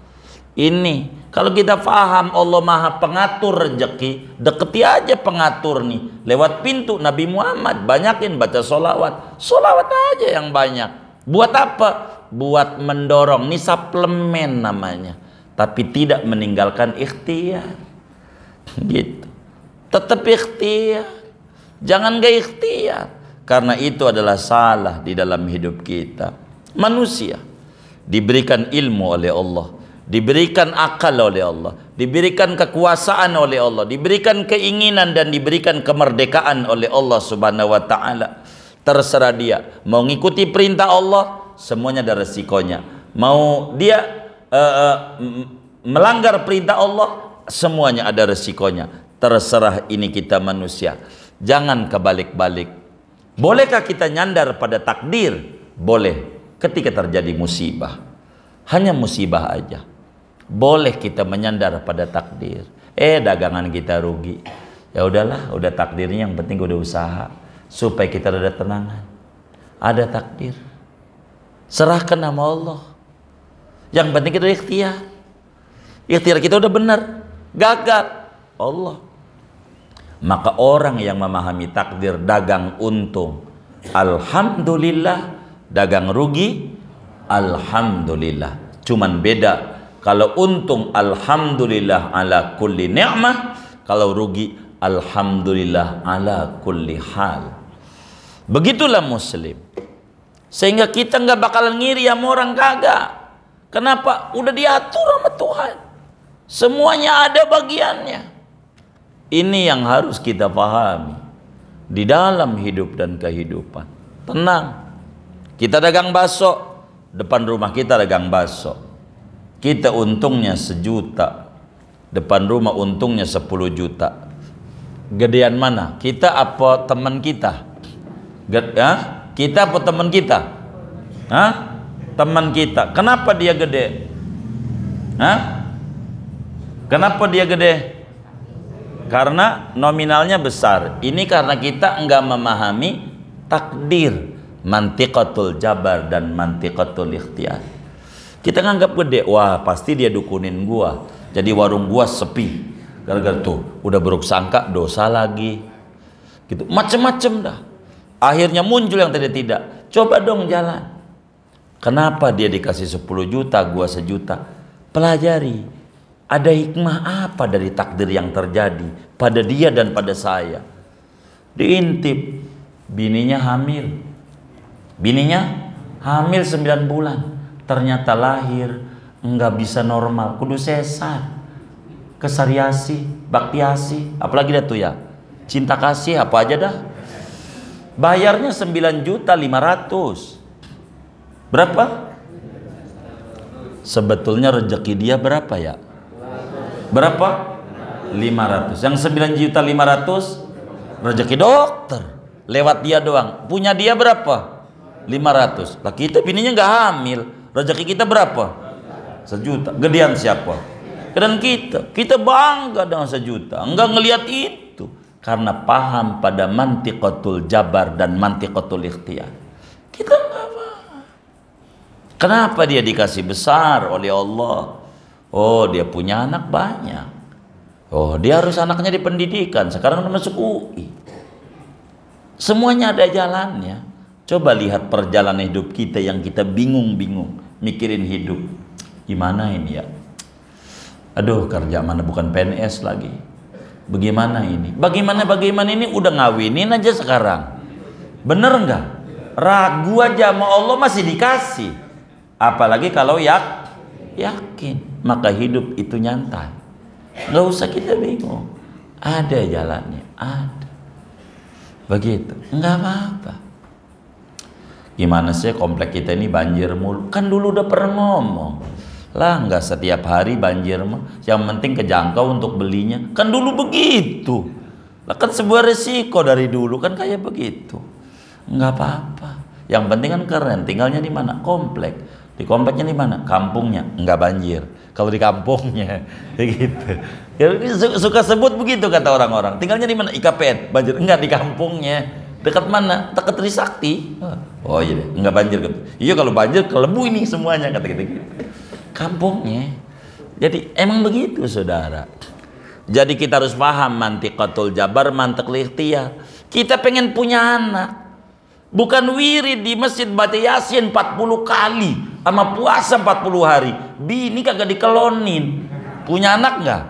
Ini kalau kita faham Allah Maha Pengatur rezeki, deketi aja pengatur nih. Lewat pintu Nabi Muhammad, banyakin baca solawat. Solawat aja yang banyak. Buat apa? Buat mendorong. Ini suplemen namanya tapi tidak meninggalkan ikhtiar gitu tetap ikhtiar jangan gak ikhtiar karena itu adalah salah di dalam hidup kita manusia diberikan ilmu oleh Allah diberikan akal oleh Allah diberikan kekuasaan oleh Allah diberikan keinginan dan diberikan kemerdekaan oleh Allah subhanahu wa ta'ala terserah dia mau ngikuti perintah Allah semuanya ada resikonya mau dia uh, melanggar perintah Allah semuanya ada resikonya terserah ini kita manusia jangan kebalik-balik bolehkah kita nyandar pada takdir boleh ketika terjadi musibah hanya musibah aja boleh kita menyandar pada takdir eh dagangan kita rugi ya udahlah udah takdirnya yang penting udah usaha supaya kita ada tenangan ada takdir serahkan nama Allah yang penting kita ikhtiar. Ikhtiar kita udah benar, gagal. Allah. Maka orang yang memahami takdir dagang untung, alhamdulillah, dagang rugi, alhamdulillah. Cuman beda kalau untung alhamdulillah ala kulli ni'mah, kalau rugi alhamdulillah ala kulli hal. Begitulah muslim. Sehingga kita nggak bakalan ngiri sama orang kagak. Kenapa? Udah diatur sama Tuhan. Semuanya ada bagiannya. Ini yang harus kita pahami di dalam hidup dan kehidupan. Tenang. Kita dagang baso, depan rumah kita dagang baso. Kita untungnya sejuta, depan rumah untungnya sepuluh juta. Gedean mana? Kita apa teman kita? Gede, ha? Kita apa teman kita? Hah? teman kita kenapa dia gede Hah? kenapa dia gede karena nominalnya besar ini karena kita enggak memahami takdir mantiqatul jabar dan mantiqatul ikhtiar kita nganggap gede wah pasti dia dukunin gua jadi warung gua sepi gara-gara tuh udah buruk sangka dosa lagi gitu macem-macem dah akhirnya muncul yang tadi tidak coba dong jalan Kenapa dia dikasih 10 juta, gua sejuta? Pelajari. Ada hikmah apa dari takdir yang terjadi pada dia dan pada saya? Diintip, bininya hamil. Bininya hamil 9 bulan. Ternyata lahir enggak bisa normal, kudu sesar. Kesariasi, baktiasi, apalagi dah tuh ya. Cinta kasih apa aja dah. Bayarnya 9 juta 500 Berapa? Sebetulnya rezeki dia berapa ya? Berapa? 500. Yang 9 juta 500 rezeki dokter. Lewat dia doang. Punya dia berapa? 500. Lah kita bininya nggak hamil. Rezeki kita berapa? Sejuta. Gedean siapa? Gedean kita. Kita bangga dengan sejuta. Enggak ngelihat itu. Karena paham pada mantikotul jabar dan mantikotul ikhtiar Kenapa dia dikasih besar oleh Allah? Oh, dia punya anak banyak. Oh, dia harus anaknya dipendidikan. Sekarang masuk UI. Semuanya ada jalannya. Coba lihat perjalanan hidup kita yang kita bingung-bingung mikirin hidup. Gimana ini ya? Aduh, kerja mana bukan PNS lagi. Bagaimana ini? Bagaimana bagaimana ini udah ngawinin aja sekarang. Bener nggak? Ragu aja sama Allah masih dikasih apalagi kalau yak yakin maka hidup itu nyantai Gak usah kita bingung ada jalannya ada begitu nggak apa-apa gimana sih komplek kita ini banjir mulu kan dulu udah pernah ngomong lah nggak setiap hari banjir mah yang penting kejangkau untuk belinya kan dulu begitu lah kan sebuah resiko dari dulu kan kayak begitu nggak apa-apa yang penting kan keren tinggalnya di mana komplek di kompleknya di mana? Kampungnya, nggak banjir. Kalau di kampungnya, ya gitu. Ya, suka sebut begitu kata orang-orang. Tinggalnya di mana? IKPN, banjir. Enggak di kampungnya. Dekat mana? Dekat Trisakti. Ah. Oh iya, nggak banjir. Iya kalau banjir kelebu ini semuanya kata gitu, gitu. Kampungnya. Jadi emang begitu saudara. Jadi kita harus paham mantikatul jabar, mantek lihtia Kita pengen punya anak. Bukan wirid di masjid baca yasin 40 kali sama puasa 40 hari bini kagak dikelonin punya anak gak?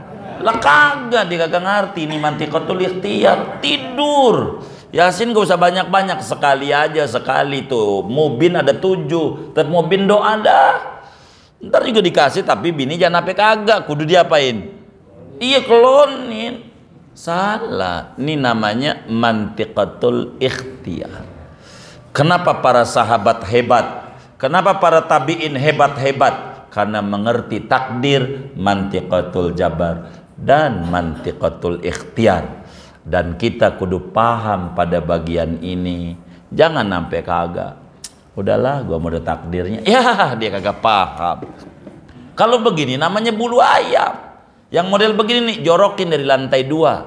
lah kagak dia kagak ngerti ini mantikotul ikhtiar tidur Yasin gak usah banyak-banyak sekali aja sekali tuh mubin ada tujuh tetap mubin doa dah ntar juga dikasih tapi bini jangan apa kagak kudu diapain iya kelonin salah ini namanya mantikatul ikhtiar kenapa para sahabat hebat Kenapa para tabi'in hebat-hebat? Karena mengerti takdir mantiqatul jabar dan mantiqatul ikhtiar. Dan kita kudu paham pada bagian ini. Jangan sampai kagak. Udahlah, gua mau takdirnya. Ya, dia kagak paham. Kalau begini namanya bulu ayam. Yang model begini nih, jorokin dari lantai dua.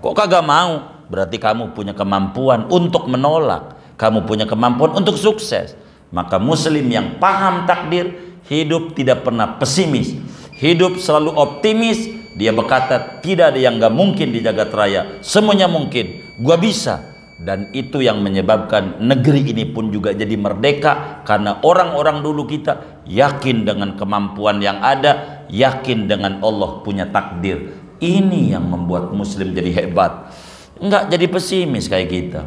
Kok kagak mau? Berarti kamu punya kemampuan untuk menolak. Kamu punya kemampuan untuk sukses. Maka muslim yang paham takdir hidup tidak pernah pesimis, hidup selalu optimis. Dia berkata, tidak ada yang gak mungkin di jagat raya. Semuanya mungkin. Gua bisa. Dan itu yang menyebabkan negeri ini pun juga jadi merdeka karena orang-orang dulu kita yakin dengan kemampuan yang ada, yakin dengan Allah punya takdir. Ini yang membuat muslim jadi hebat. Enggak jadi pesimis kayak kita.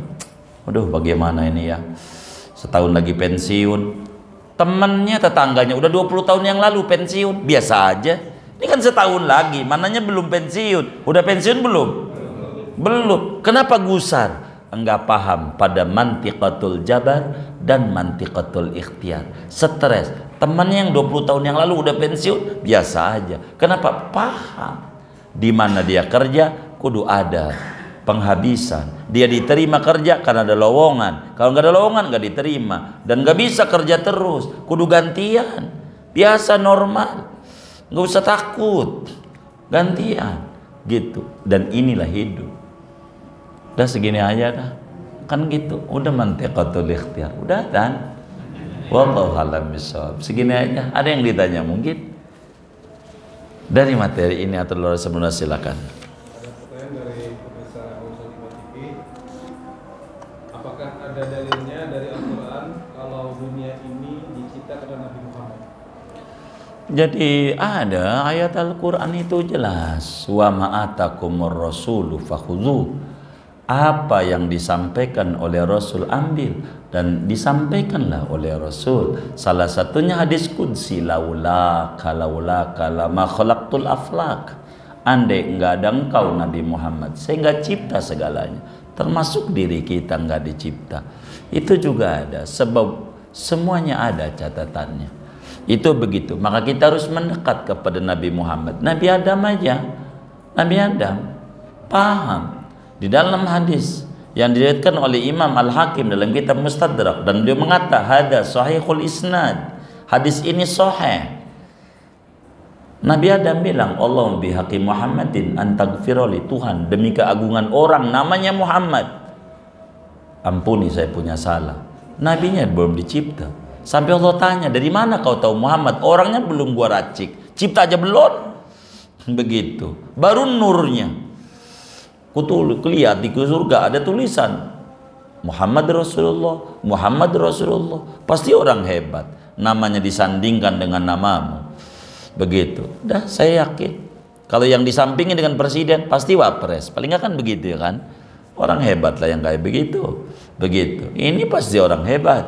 Aduh bagaimana ini ya? setahun lagi pensiun temennya tetangganya udah 20 tahun yang lalu pensiun biasa aja ini kan setahun lagi mananya belum pensiun udah pensiun belum belum kenapa gusar enggak paham pada mantiqatul jabar dan mantiqatul ikhtiar stres temannya yang 20 tahun yang lalu udah pensiun biasa aja kenapa paham di mana dia kerja kudu ada penghabisan. Dia diterima kerja karena ada lowongan. Kalau nggak ada lowongan nggak diterima dan nggak bisa kerja terus. Kudu gantian. Biasa normal. Nggak usah takut. Gantian gitu. Dan inilah hidup. Udah segini aja dah. Kan gitu. Udah mantekatul ikhtiar. Udah kan? Wallahu alam bisawab. Segini aja. Ada yang ditanya mungkin? Dari materi ini atau luar sebelumnya silakan. Jadi ada ayat Al-Quran itu jelas. Wa ma'atakumur rasulu fakhudhu. Apa yang disampaikan oleh Rasul ambil dan disampaikanlah oleh Rasul. Salah satunya hadis kudsi laula kalaula kalama khalaqtul aflak. Andai enggak ada engkau Nabi Muhammad, sehingga cipta segalanya. Termasuk diri kita enggak dicipta. Itu juga ada sebab semuanya ada catatannya. Itu begitu. Maka kita harus mendekat kepada Nabi Muhammad. Nabi Adam aja. Nabi Adam paham di dalam hadis yang diriwayatkan oleh Imam Al-Hakim dalam kitab Mustadrak dan dia mengatakan hada sahihul isnad. Hadis ini sahih. Nabi Adam bilang, Allah bihaqi Muhammadin antagfiroli Tuhan demi keagungan orang namanya Muhammad. Ampuni saya punya salah. Nabinya belum dicipta. Sampai Allah tanya, dari mana kau tahu Muhammad? Orangnya belum gua racik. Cipta aja belum. Begitu. Baru nurnya. Kutul, kulihat di surga ada tulisan. Muhammad Rasulullah, Muhammad Rasulullah. Pasti orang hebat. Namanya disandingkan dengan namamu. Begitu. Dah, saya yakin. Kalau yang disampingin dengan presiden, pasti wapres. Paling nggak kan begitu ya kan? Orang hebat lah yang kayak begitu. Begitu. Ini pasti orang hebat.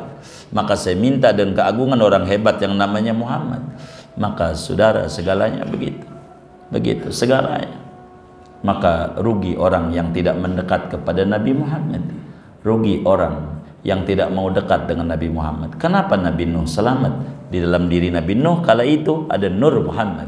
Maka saya minta dan keagungan orang hebat yang namanya Muhammad. Maka saudara segalanya begitu. Begitu segalanya. Maka rugi orang yang tidak mendekat kepada Nabi Muhammad. Rugi orang yang tidak mau dekat dengan Nabi Muhammad. Kenapa Nabi Nuh selamat? Di dalam diri Nabi Nuh kala itu ada Nur Muhammad.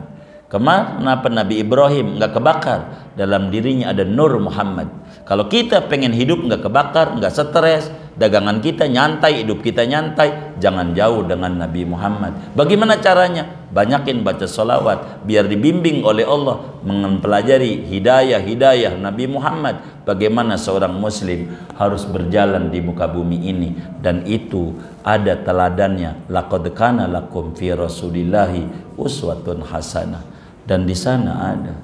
Kenapa Nabi Ibrahim nggak kebakar? Dalam dirinya ada Nur Muhammad. Kalau kita pengen hidup nggak kebakar, nggak stres, dagangan kita nyantai, hidup kita nyantai. Jangan jauh dengan Nabi Muhammad. Bagaimana caranya? Banyakin baca solawat, biar dibimbing oleh Allah mempelajari hidayah-hidayah Nabi Muhammad. Bagaimana seorang Muslim harus berjalan di muka bumi ini dan itu ada teladannya. Laqad kana lakum fi Rasulillahi uswatun hasanah. Dan di sana ada.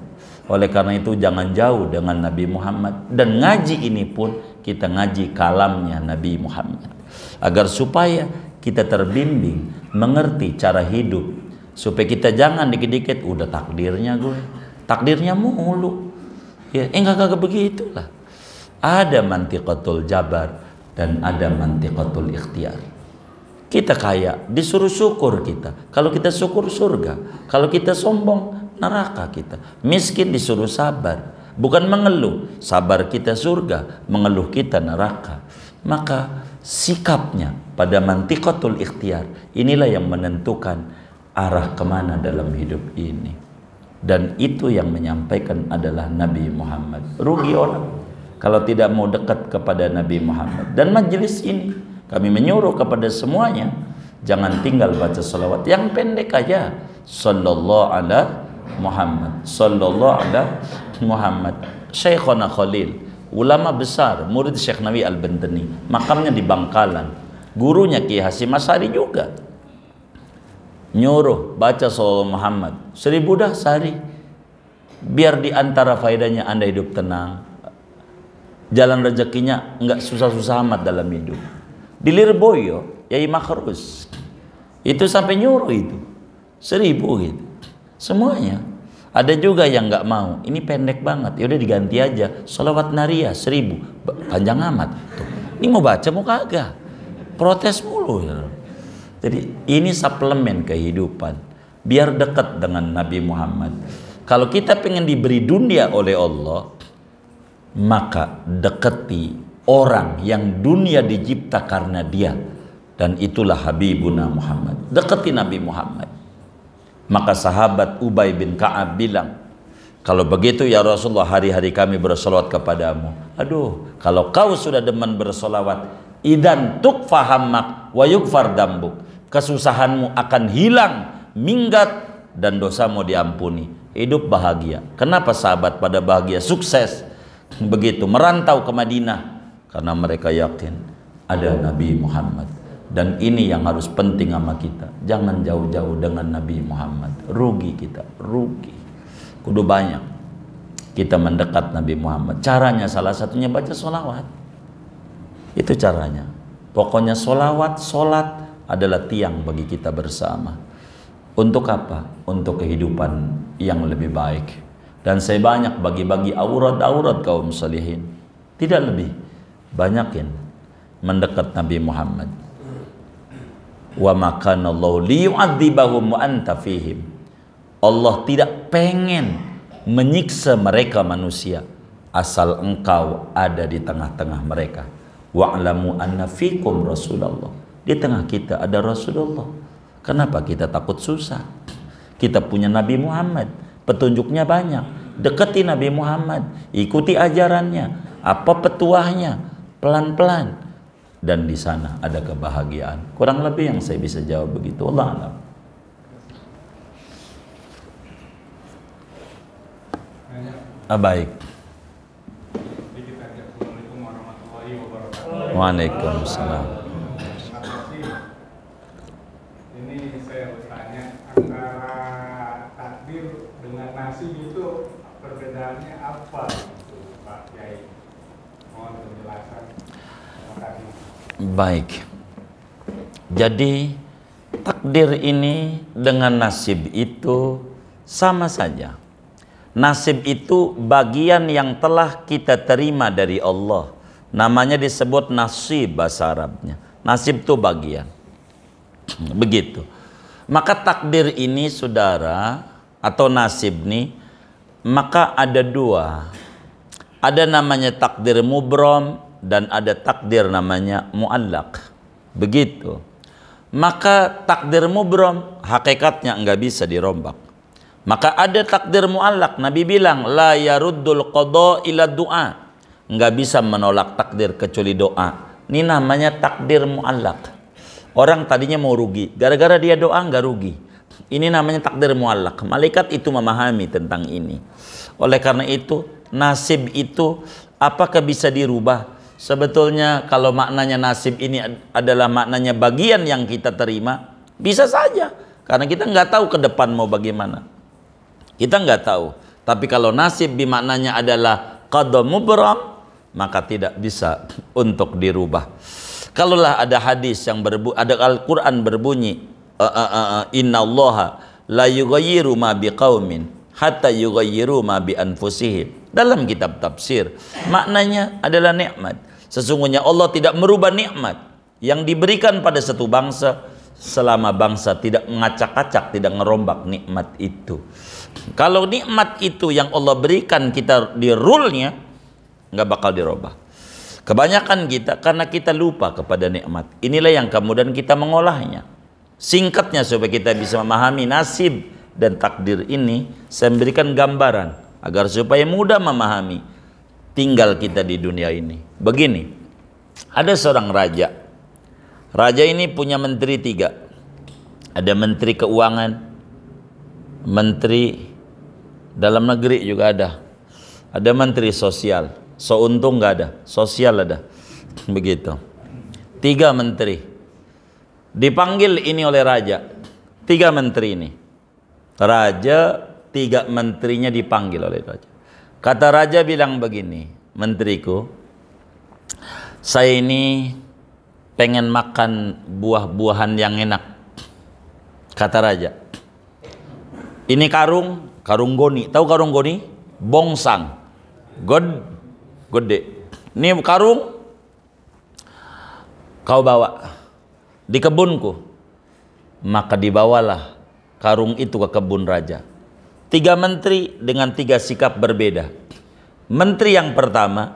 Oleh karena itu jangan jauh dengan Nabi Muhammad dan ngaji ini pun kita ngaji kalamnya Nabi Muhammad agar supaya kita terbimbing mengerti cara hidup supaya kita jangan dikit-dikit udah takdirnya gue takdirnya mulu ya enggak eh, kagak begitulah ada mantiqatul jabar dan ada mantiqatul ikhtiar kita kaya disuruh syukur kita kalau kita syukur surga kalau kita sombong neraka kita miskin disuruh sabar bukan mengeluh. Sabar kita surga, mengeluh kita neraka. Maka sikapnya pada mantikotul ikhtiar inilah yang menentukan arah kemana dalam hidup ini. Dan itu yang menyampaikan adalah Nabi Muhammad. Rugi orang kalau tidak mau dekat kepada Nabi Muhammad. Dan majelis ini kami menyuruh kepada semuanya jangan tinggal baca salawat yang pendek aja. Sallallahu alaihi Muhammad sallallahu ala Muhammad Syekhona Khalil ulama besar murid Syekh Nabi al bendani makamnya di Bangkalan gurunya Ki Hasim Asari juga nyuruh baca sallallahu Muhammad seribu dah sehari biar diantara faedahnya anda hidup tenang jalan rezekinya nggak susah-susah amat dalam hidup di Lirboyo Yai Makhrus itu sampai nyuruh itu seribu gitu Semuanya. Ada juga yang nggak mau. Ini pendek banget. Yaudah diganti aja. Salawat nariah seribu. Panjang amat. Tuh. Ini mau baca mau kagak. Protes mulu. Ya. Jadi ini suplemen kehidupan. Biar dekat dengan Nabi Muhammad. Kalau kita pengen diberi dunia oleh Allah, maka dekati orang yang dunia dicipta karena dia dan itulah Habibuna Muhammad dekati Nabi Muhammad maka sahabat Ubay bin Ka'ab bilang, kalau begitu ya Rasulullah hari-hari kami bersolawat kepadamu. Aduh, kalau kau sudah demen bersolawat, idan tuk fahamak wa yukfar dambuk. Kesusahanmu akan hilang, minggat, dan dosamu diampuni. Hidup bahagia. Kenapa sahabat pada bahagia? Sukses. Begitu merantau ke Madinah. Karena mereka yakin ada Nabi Muhammad. Dan ini yang harus penting sama kita. Jangan jauh-jauh dengan Nabi Muhammad. Rugi kita, rugi. Kudu banyak. Kita mendekat Nabi Muhammad. Caranya salah satunya baca solawat. Itu caranya. Pokoknya solawat, solat adalah tiang bagi kita bersama. Untuk apa? Untuk kehidupan yang lebih baik. Dan saya banyak bagi-bagi aurat-aurat kaum salihin. Tidak lebih. Banyakin mendekat Nabi Muhammad wa makanallahu liyu'adzibahum wa anta fihim. Allah tidak pengen menyiksa mereka manusia asal engkau ada di tengah-tengah mereka. Wa'lamu anna fikum Rasulullah. Di tengah kita ada Rasulullah. Kenapa kita takut susah? Kita punya Nabi Muhammad, petunjuknya banyak. Dekati Nabi Muhammad, ikuti ajarannya, apa petuahnya, pelan-pelan dan di sana ada kebahagiaan. Kurang lebih yang saya bisa jawab begitu. Allah alam. Ah, baik. Waalaikumsalam. Baik. Jadi takdir ini dengan nasib itu sama saja. Nasib itu bagian yang telah kita terima dari Allah. Namanya disebut nasib bahasa Arabnya. Nasib itu bagian. Begitu. Maka takdir ini saudara atau nasib ini maka ada dua. Ada namanya takdir mubrom, dan ada takdir namanya muallak. Begitu. Maka takdir mubrom hakikatnya enggak bisa dirombak. Maka ada takdir muallak. Nabi bilang la yaruddul qada ila du'a. Enggak bisa menolak takdir kecuali doa. Ini namanya takdir muallak. Orang tadinya mau rugi, gara-gara dia doa enggak rugi. Ini namanya takdir muallak. Malaikat itu memahami tentang ini. Oleh karena itu, nasib itu apakah bisa dirubah? Sebetulnya kalau maknanya nasib ini adalah maknanya bagian yang kita terima, bisa saja. Karena kita nggak tahu ke depan mau bagaimana. Kita nggak tahu. Tapi kalau nasib bimaknanya adalah qadha mubram, maka tidak bisa untuk dirubah. Kalaulah ada hadis yang berbu ada Al-Qur'an berbunyi, inna Allaha la yughayyiru ma biqaumin hatta yughayyiru ma bi anfusihim. Dalam kitab tafsir, maknanya adalah nikmat. Sesungguhnya Allah tidak merubah nikmat yang diberikan pada satu bangsa selama bangsa tidak mengacak-acak, tidak merombak nikmat itu. Kalau nikmat itu yang Allah berikan kita di rule-nya nggak bakal dirubah. Kebanyakan kita karena kita lupa kepada nikmat. Inilah yang kemudian kita mengolahnya. Singkatnya supaya kita bisa memahami nasib dan takdir ini saya berikan gambaran agar supaya mudah memahami tinggal kita di dunia ini. Begini, ada seorang raja. Raja ini punya menteri tiga. Ada menteri keuangan, menteri dalam negeri juga ada. Ada menteri sosial. Seuntung gak nggak ada, sosial ada. Begitu. Tiga menteri. Dipanggil ini oleh raja. Tiga menteri ini. Raja tiga menterinya dipanggil oleh raja. Kata raja bilang begini, menteriku, saya ini pengen makan buah-buahan yang enak. Kata raja. Ini karung, karung goni. Tahu karung goni? Bongsang. God, gede. Ini karung, kau bawa di kebunku. Maka dibawalah karung itu ke kebun raja. Tiga menteri dengan tiga sikap berbeda. Menteri yang pertama,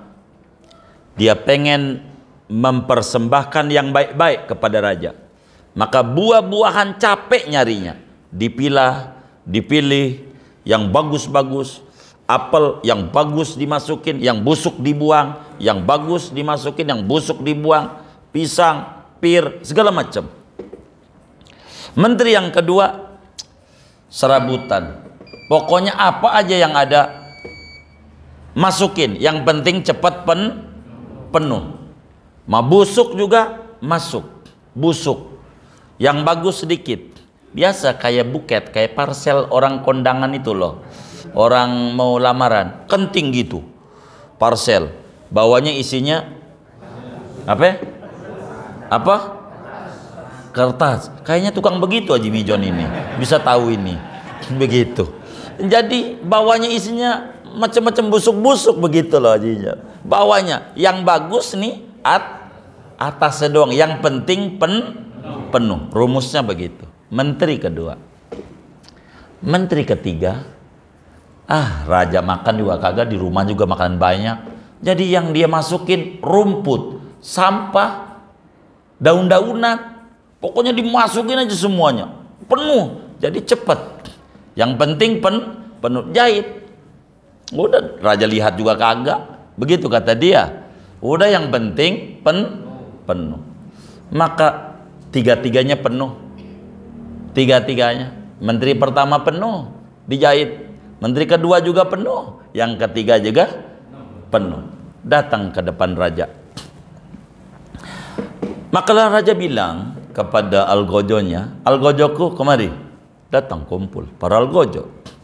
dia pengen mempersembahkan yang baik-baik kepada raja. Maka buah-buahan capek nyarinya. Dipilah, dipilih, yang bagus-bagus, apel yang bagus dimasukin, yang busuk dibuang, yang bagus dimasukin, yang busuk dibuang, pisang, pir, segala macam. Menteri yang kedua serabutan. Pokoknya apa aja yang ada masukin. Yang penting cepat pen penuh. Mau busuk juga masuk. Busuk. Yang bagus sedikit. Biasa kayak buket, kayak parsel orang kondangan itu loh. Orang mau lamaran, kenting gitu. Parsel. Bawahnya isinya apa? Ya? Apa? kertas. Kayaknya tukang begitu Haji Mijon ini. Bisa tahu ini. Begitu. Jadi bawahnya isinya macam-macam busuk-busuk begitu loh Mijon. Bawahnya yang bagus nih at atasnya doang. Yang penting pen penuh. Rumusnya begitu. Menteri kedua. Menteri ketiga. Ah, raja makan juga kagak di rumah juga makan banyak. Jadi yang dia masukin rumput, sampah, daun-daunan, Pokoknya dimasukin aja semuanya. Penuh. Jadi cepat. Yang penting pen, penuh jahit. Udah raja lihat juga kagak. Begitu kata dia. Udah yang penting pen, penuh. Maka tiga-tiganya penuh. Tiga-tiganya. Menteri pertama penuh dijahit. Menteri kedua juga penuh. Yang ketiga juga penuh. Datang ke depan raja. Makalah raja bilang, kepada algojonya, algojoku kemari, datang kumpul para algojo.